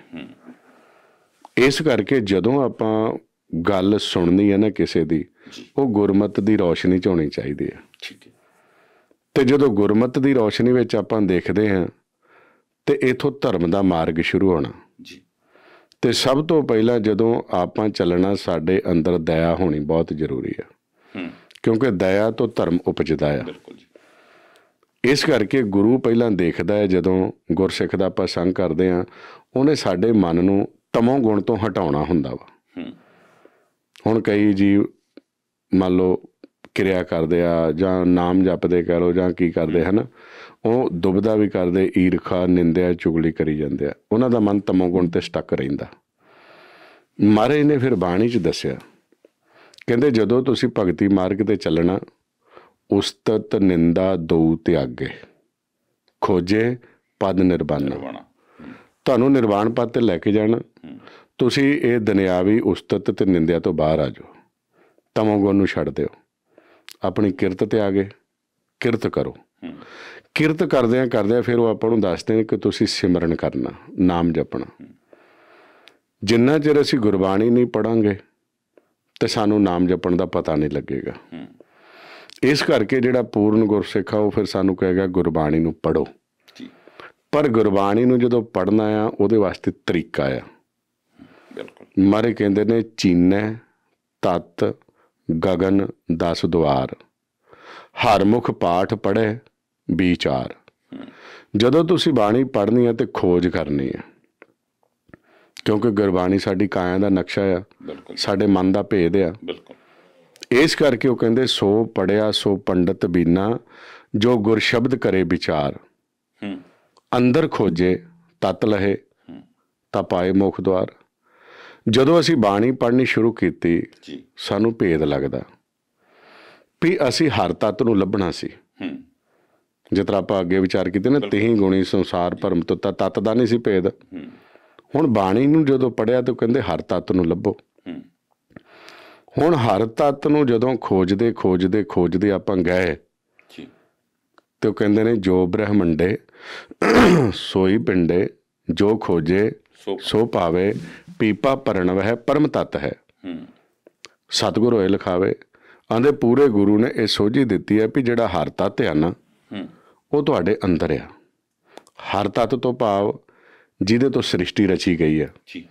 S1: ਇਸ ਕਰਕੇ ਜਦੋਂ ਆਪਾਂ ਗੱਲ ਸੁਣਨੀ ਹੈ ਨਾ ਕਿਸੇ ਦੀ ਉਹ ਗੁਰਮਤ ਦੀ ਰੋਸ਼ਨੀ 'ਚ ਹੋਣੀ ਚਾਹੀਦੀ ਹੈ ਠੀਕ ਹੈ ਤੇ ਜਦੋਂ ਗੁਰਮਤ ਦੀ ਰੋਸ਼ਨੀ ਵਿੱਚ ਆਪਾਂ ਦੇਖਦੇ ਹਾਂ ਤੇ ਇਥੋਂ ਧਰਮ ਦਾ ਮਾਰਗ ਸ਼ੁਰੂ ਹੋਣਾ ਜੀ ਤੇ ਸਭ ਤੋਂ ਪਹਿਲਾਂ ਜਦੋਂ ਆਪਾਂ ਚੱਲਣਾ ਸਾਡੇ ਅੰਦਰ ਦਇਆ ਹੋਣੀ ਬਹੁਤ ਜ਼ਰੂਰੀ ਹੈ ਹੂੰ ਕਿਉਂਕਿ ਦਇਆ ਤੋਂ ਧਰਮ ਉਪਜਦਾ ਹੈ ਬਿਲਕੁਲ ਜੀ ਇਸ ਕਰਕੇ ਗੁਰੂ ਪਹਿਲਾਂ ਦੇਖਦਾ ਹੈ ਜਦੋਂ ਗੁਰਸਿੱਖ ਦਾ ਆਪਾਂ ਸੰਗ ਕਰਦੇ ਆ ਉਹਨੇ ਸਾਡੇ ਮਨ ਨੂੰ ਤਮੋ ਗੁਣ ਤੋਂ ਹਟਾਉਣਾ ਹੁੰਦਾ ਵਾ ਹੁਣ ਕਈ ਜੀਵ ਮੰਨ ਲਓ ਕਿਰਿਆ ਕਰਦੇ ਆ ਜਾਂ ਨਾਮ ਜਪਦੇ ਕਹ ਲੋ ਜਾਂ ਕੀ ਕਰਦੇ ਹਨ ਉਹ ਦੁਬਦਾ ਵੀ ਕਰਦੇ ਈਰਖਾ ਨਿੰਦਿਆ ਚੁਗਲੀ ਕਰੀ ਜਾਂਦੇ ਆ ਉਹਨਾਂ ਦਾ ਮਨ ਤਮੋ ਗੁਣ ਤੇ ਸਟਕ ਰਹਿੰਦਾ ਮਾਰੇ ਨੇ ਫਿਰ ਬਾਣੀ 'ਚ ਦੱਸਿਆ ਕਹਿੰਦੇ ਜਦੋਂ ਤੁਸੀਂ ਭਗਤੀ ਮਾਰਗ ਤੇ ਚੱਲਣਾ ਉਸਤਤ ਨਿੰਦਾ ਦਉ ਤਿਆਗੇ ਖੋਜੇ ਪਦ ਨਿਰਵਾਣ ਤੁਹਾਨੂੰ ਨਿਰਵਾਣ ਪਦ ਤੇ ਲੈ ਕੇ ਜਾਣਾ ਤੁਸੀਂ ਇਹ ਦੁਨਿਆਵੀ ਉਸਤਤ ਤੇ ਨਿੰਦਿਆ ਤੋਂ ਬਾਹਰ ਆ ਜਾਓ ਤਮੋਗੁਣ ਨੂੰ ਛੱਡ ਦਿਓ ਆਪਣੀ ਕਿਰਤ ਤੇ ਆ ਗਏ ਕਿਰਤ ਕਰੋ ਕਿਰਤ ਕਰਦੇ ਕਰਦੇ ਆ ਫਿਰ ਉਹ ਆਪਾਂ ਨੂੰ ਦੱਸਦੇ ਨੇ ਕਿ ਤੁਸੀਂ ਸਿਮਰਨ ਕਰਨਾ ਨਾਮ ਜਪਣਾ ਜਿੰਨਾ ਚਿਰ ਅਸੀਂ ਗੁਰਬਾਣੀ ਨਹੀਂ ਪੜਾਂਗੇ ਤੇ ਸਾਨੂੰ ਨਾਮ ਜਪਣ ਦਾ ਪਤਾ ਨਹੀਂ ਲੱਗੇਗਾ ਇਸ ਕਰਕੇ ਜਿਹੜਾ ਪੂਰਨ ਗੁਰਸਿੱਖ ਆ ਉਹ ਫਿਰ ਸਾਨੂੰ ਕਹੇਗਾ ਗੁਰਬਾਣੀ ਨੂੰ ਪੜੋ ਪਰ ਗੁਰਬਾਣੀ ਨੂੰ ਜਦੋਂ ਪੜਨਾ ਆ ਉਹਦੇ ਵਾਸਤੇ ਤਰੀਕਾ ਆ ਬਿਲਕੁਲ ਮਾਰੇ ਕਹਿੰਦੇ ਨੇ ਚੀਨੈ ਤਤ ਗगन ਦਸ ਦਵਾਰ ਹਰ ਮੁਖ ਪਾਠ ਪੜੇ ਵਿਚਾਰ ਜਦੋਂ ਤੁਸੀਂ ਬਾਣੀ ਪੜ੍ਹਨੀ ਹੈ ਤੇ ਖੋਜ ਕਰਨੀ ਹੈ ਕਿਉਂਕਿ ਗੁਰਬਾਣੀ ਸਾਡੀ ਕਾਇਆ ਦਾ ਨਕਸ਼ਾ ਆ ਸਾਡੇ ਮਨ ਦਾ ਭੇਦ ਆ ਇਸ ਕਰਕੇ ਉਹ ਕਹਿੰਦੇ ਸੋ ਪੜਿਆ ਸੋ ਪੰਡਤ ਬੀਨਾ ਜੋ ਗੁਰ ਸ਼ਬਦ ਕਰੇ ਵਿਚਾਰ ਅੰਦਰ ਖੋਜੇ ਤਤ ਲਹੇ ਤਾਂ ਪਾਏ ਮੁਖ ਦਵਾਰ ਜਦੋਂ ਅਸੀਂ ਬਾਣੀ ਪੜ੍ਹਨੀ ਸ਼ੁਰੂ ਕੀਤੀ ਜੀ ਸਾਨੂੰ ਭੇਦ ਲੱਗਦਾ ਵੀ ਅਸੀਂ ਹਰ ਤੱਤ ਨੂੰ ਲੱਭਣਾ ਸੀ ਹੂੰ ਜਿਤਰਾ ਆਪਾਂ ਅੱਗੇ ਵਿਚਾਰ ਕੀਤੇ ਨਾ ਤਹੀਂ ਗੁਣੀ ਸੰਸਾਰ ਭਰਮ ਤੋਂ ਤਤ ਦਾ ਨਹੀਂ ਸੀ ਭੇਦ ਹੂੰ ਹੁਣ ਬਾਣੀ ਨੂੰ ਜਦੋਂ ਪੜਿਆ ਤਾਂ ਕਹਿੰਦੇ ਹਰ ਤਤ ਨੂੰ ਲੱਭੋ ਹੁਣ ਹਰ ਤਤ ਨੂੰ ਜਦੋਂ ਖੋਜਦੇ ਖੋਜਦੇ ਖੋਜਦੇ ਆਪਾਂ ਗਏ ਜੀ ਤੇ ਉਹ ਕਹਿੰਦੇ ਨੇ ਜੋ ਬ੍ਰਹਮੰਡੇ ਸੋਈ ਪਿੰਡੇ ਜੋ ਖੋਜੇ ਸੋ ਪਾਵੇ ਪੀਪਾ ਪਰਣਵ ਹੈ ਪਰਮ ਤਤ ਹੈ ਸਤਗੁਰ ਹੋਏ ਲਿਖਾਵੇ ਆਂਦੇ ਪੂਰੇ ਗੁਰੂ ਨੇ ਇਹ ਸੋਝੀ ਦਿੱਤੀ ਹੈ ਵੀ ਜਿਹੜਾ ਹਰ ਤਤ ਹੈ ਨਾ ਉਹ ਤੁਹਾਡੇ ਅੰਦਰ ਆ ਹਰ ਤਤ ਤੋਂ ਭਾਵ ਜਿਹਦੇ ਤੋਂ ਸ੍ਰਿਸ਼ਟੀ ਰਚੀ ਗਈ ਹੈ ਜੀ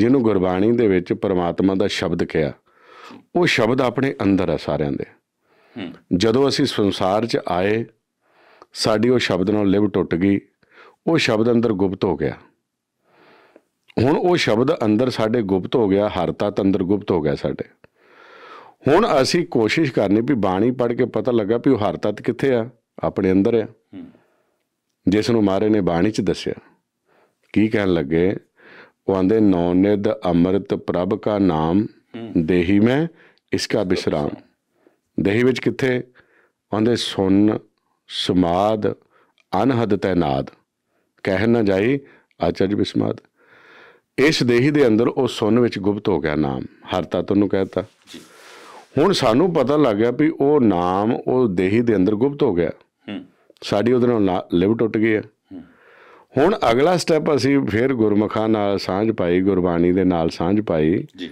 S1: ਜਿਹਨੂੰ ਗੁਰਬਾਣੀ ਦੇ ਵਿੱਚ ਪਰਮਾਤਮਾ ਦਾ ਸ਼ਬਦ ਕਿਹਾ ਉਹ ਸ਼ਬਦ ਆਪਣੇ ਅੰਦਰ ਆ ਸਾਰਿਆਂ ਦੇ ਜਦੋਂ ਅਸੀਂ ਸੰਸਾਰ 'ਚ ਆਏ ਸਾਡੀ ਉਹ ਸ਼ਬਦ ਨਾਲ ਲਿਵ ਟੁੱਟ ਗਈ ਉਹ ਸ਼ਬਦ ਅੰਦਰ ਗੁਪਤ ਹੋ ਗਿਆ ਹੁਣ ਉਹ ਸ਼ਬਦ ਅੰਦਰ ਸਾਡੇ ਗੁਪਤ ਹੋ ਗਿਆ ਹਰ ਤਾਂ ਅੰਦਰ ਗੁਪਤ ਹੋ ਗਿਆ ਸਾਡੇ ਹੁਣ ਅਸੀਂ ਕੋਸ਼ਿਸ਼ ਕਰਨੀ ਵੀ ਬਾਣੀ ਪੜ੍ਹ ਕੇ ਪਤਾ ਲੱਗਾ ਵੀ ਉਹ ਹਰ ਕਿੱਥੇ ਆ ਆਪਣੇ ਅੰਦਰ ਆ ਜਿਸ ਨੂੰ ਮਾਰੇ ਨੇ ਬਾਣੀ ਚ ਦੱਸਿਆ ਕੀ ਕਹਿਣ ਲੱਗੇ ਉਹ ਆਂਦੇ ਨਿਦ ਅੰਮ੍ਰਿਤ ਪ੍ਰਭ ਕਾ ਨਾਮ ਦੇਹੀ ਮੈਂ ਇਸਕਾ ਬਿਸਰਾਮ ਦੇਹੀ ਵਿੱਚ ਕਿੱਥੇ ਆਂਦੇ ਸੁਨ ਸਮਾਦ ਅਨਹਦ ਤੈਨਾਦ ਕਹਿ ਨਾ ਜਾਈ ਆਚਰਜ ਬਿਸਮਾਦ ਇਸ ਦੇਹੀ ਦੇ ਅੰਦਰ ਉਹ ਸੁੰਨ ਵਿੱਚ ਗੁਪਤ ਹੋ ਗਿਆ ਨਾਮ ਹਰ ਤਤ ਨੂੰ ਕਹਤਾ ਹੁਣ ਸਾਨੂੰ ਪਤਾ ਲੱਗ ਗਿਆ ਵੀ ਉਹ ਨਾਮ ਉਹ ਦੇਹੀ ਦੇ ਅੰਦਰ ਗੁਪਤ ਹੋ ਗਿਆ ਸਾਡੀ ਉਹਦੇ ਨਾਲ ਲਿਵ ਟੁੱਟ ਗਈ ਹੈ ਹੁਣ ਅਗਲਾ ਸਟੈਪ ਅਸੀਂ ਫਿਰ ਗੁਰਮਖਾਂ ਨਾਲ ਸਾਂਝ ਪਾਈ ਗੁਰਬਾਣੀ ਦੇ ਨਾਲ ਸਾਂਝ ਪਾਈ ਜੀ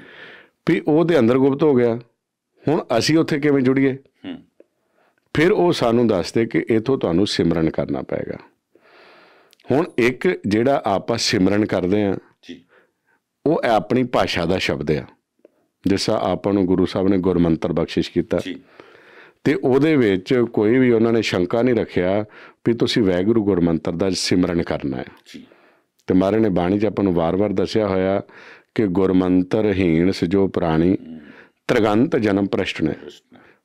S1: ਵੀ ਉਹਦੇ ਅੰਦਰ ਗੁਪਤ ਹੋ ਗਿਆ ਹੁਣ ਅਸੀਂ ਉੱਥੇ ਕਿਵੇਂ ਜੁੜੀਏ ਫਿਰ ਉਹ ਸਾਨੂੰ ਦੱਸਦੇ ਕਿ ਇਥੋਂ ਤੁਹਾਨੂੰ ਸਿਮਰਨ ਕਰਨਾ ਪਏਗਾ ਹੁਣ ਇੱਕ ਜਿਹੜਾ ਆਪਾਂ ਸਿਮਰਨ ਕਰਦੇ ਆਂ ਉਹ ਆਪਣੀ ਭਾਸ਼ਾ ਦਾ ਸ਼ਬਦ ਆ ਜਿਸਾ ਆਪਾਂ ਨੂੰ ਗੁਰੂ ਸਾਹਿਬ ਨੇ ਗੁਰਮੰਤਰ ਬਖਸ਼ਿਸ਼ ਕੀਤਾ ਤੇ ਉਹਦੇ ਵਿੱਚ ਕੋਈ ਵੀ ਉਹਨਾਂ ਨੇ ਸ਼ੰਕਾ ਨਹੀਂ ਰੱਖਿਆ ਵੀ ਤੁਸੀਂ ਵੈਗੁਰੂ ਗੁਰਮੰਤਰ ਦਾ ਸਿਮਰਨ ਕਰਨਾ ਹੈ ਜੀ ਤੇ ਮਾਰੇ ਨੇ ਬਾਣੀ 'ਚ ਆਪਾਂ ਨੂੰ ਵਾਰ-ਵਾਰ ਦੱਸਿਆ ਹੋਇਆ ਕਿ ਗੁਰਮੰਤਰ ਹੀਣ ਸਜੋ ਪ੍ਰਾਣੀ ਤ੍ਰਗੰਤ ਜਨਮ ਪ੍ਰਸ਼ਟ ਨੇ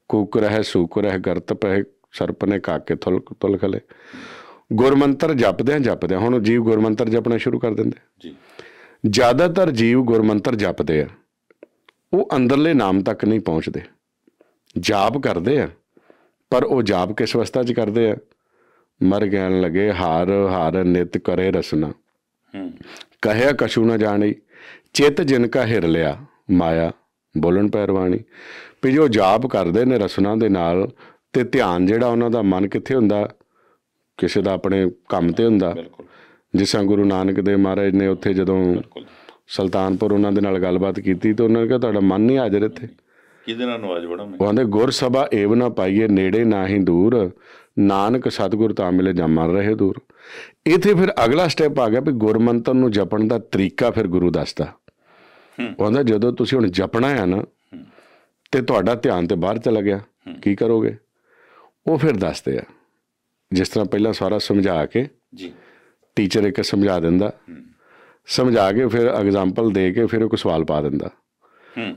S1: ਕੂਕ ਰਹਿ ਸੂਕ ਰਹਿ ਗਰਤ ਪਹਿ ਸਰਪ ਨੇ ਕਾਕੇ ਥਲ ਤੁਲ ਖਲੇ ਗੁਰਮੰਤਰ ਜਪਦੇ ਆ ਜਪਦੇ ਹੁਣ ਜੀਵ ਗੁਰਮੰਤਰ ਜਪਣਾ ਸ਼ੁਰੂ ਕਰ ਦਿੰਦੇ ਜੀ ਜ਼ਿਆਦਾਤਰ ਜੀਵ ਗੁਰਮੰਤਰ ਜਪਦੇ ਆ ਉਹ ਅੰਦਰਲੇ ਨਾਮ ਤੱਕ ਨਹੀਂ ਪਹੁੰਚਦੇ ਜਾਪ ਕਰਦੇ ਆ ਪਰ ਉਹ ਜਾਪ ਕਿਸ ਅਵਸਥਾ 'ਚ ਕਰਦੇ ਆ ਮਰ ਗਿਆਨ ਲਗੇ ਹਾਰ ਹਾਰ ਨਿਤ ਕਰੇ ਰਸਨਾ ਕਹਿਆ ਕਛੂ ਨਾ ਜਾਣੀ ਚਿਤ ਜਿਨ ਕਾ ਹਿਰ ਲਿਆ ਮਾਇਆ ਬੋਲਣ ਪੈਰਵਾਣੀ ਵੀ ਜੋ ਜਾਪ ਕਰਦੇ ਨੇ ਰਸਨਾ ਦੇ ਨਾਲ ਤੇ ਧਿਆਨ ਜਿਹੜਾ ਉਹਨਾਂ ਦਾ ਮਨ ਕਿੱਥੇ ਹੁੰਦਾ ਕਿਸੇ ਦਾ ਆਪਣੇ ਕੰਮ ਤੇ ਹੁੰਦਾ ਬਿਲਕੁਲ ਜਿਸ ਤਰ੍ਹਾਂ ਗੁਰੂ ਨਾਨਕ ਦੇਵ ਮਹਾਰਾਜ ਨੇ ਉੱਥੇ ਜਦੋਂ ਸੁਲਤਾਨਪੁਰ ਉਹਨਾਂ ਦੇ ਨਾਲ ਗੱਲਬਾਤ ਕੀਤੀ ਤੇ ਉਹਨਾਂ ਨੇ ਕਿਹਾ ਤੁਹਾਡਾ ਮਨ ਨਹੀਂ ਹਾਜ਼ਰ ਇੱਥੇ
S3: ਕਿਹਦੇ ਨਾਲ ਨਵਾਜ ਬੜਾ ਮੈਂ
S1: ਕਹਿੰਦੇ ਗੁਰ ਸਭਾ ਏਵ ਨਾ ਪਾਈਏ ਨੇੜੇ ਨਾ ਹੀ ਦੂਰ ਨਾਨਕ ਸਤਗੁਰ ਤਾਂ ਮਿਲੇ ਜਾਂ ਮਰ ਰਹੇ ਦੂਰ ਇਥੇ ਫਿਰ ਅਗਲਾ ਸਟੈਪ ਆ ਗਿਆ ਵੀ ਗੁਰਮੰਤਰ ਨੂੰ ਜਪਣ ਦਾ ਤਰੀਕਾ ਫਿਰ ਗੁਰੂ ਦੱਸਦਾ ਕਹਿੰਦਾ ਜਦੋਂ ਤੁਸੀਂ ਹੁਣ ਜਪਣਾ ਹੈ ਨਾ ਤੇ ਤੁਹਾਡਾ ਧਿਆਨ ਤੇ ਬਾਹਰ ਚਲਾ ਗਿਆ ਕੀ ਕਰੋਗੇ ਉਹ ਫਿਰ ਦੱਸਦੇ ਆ ਜਿਸ ਤਰ੍ਹਾਂ ਪਹਿਲਾਂ ਸਾਰਾ ਸਮਝਾ ਕੇ ਜੀ ਟੀਚਰ ਇੱਕ ਸਮਝਾ ਦਿੰਦਾ ਸਮਝਾ ਕੇ ਫਿਰ ਐਗਜ਼ਾਮਪਲ ਦੇ ਕੇ ਫਿਰ ਇੱਕ ਸਵਾਲ ਪਾ ਦਿੰਦਾ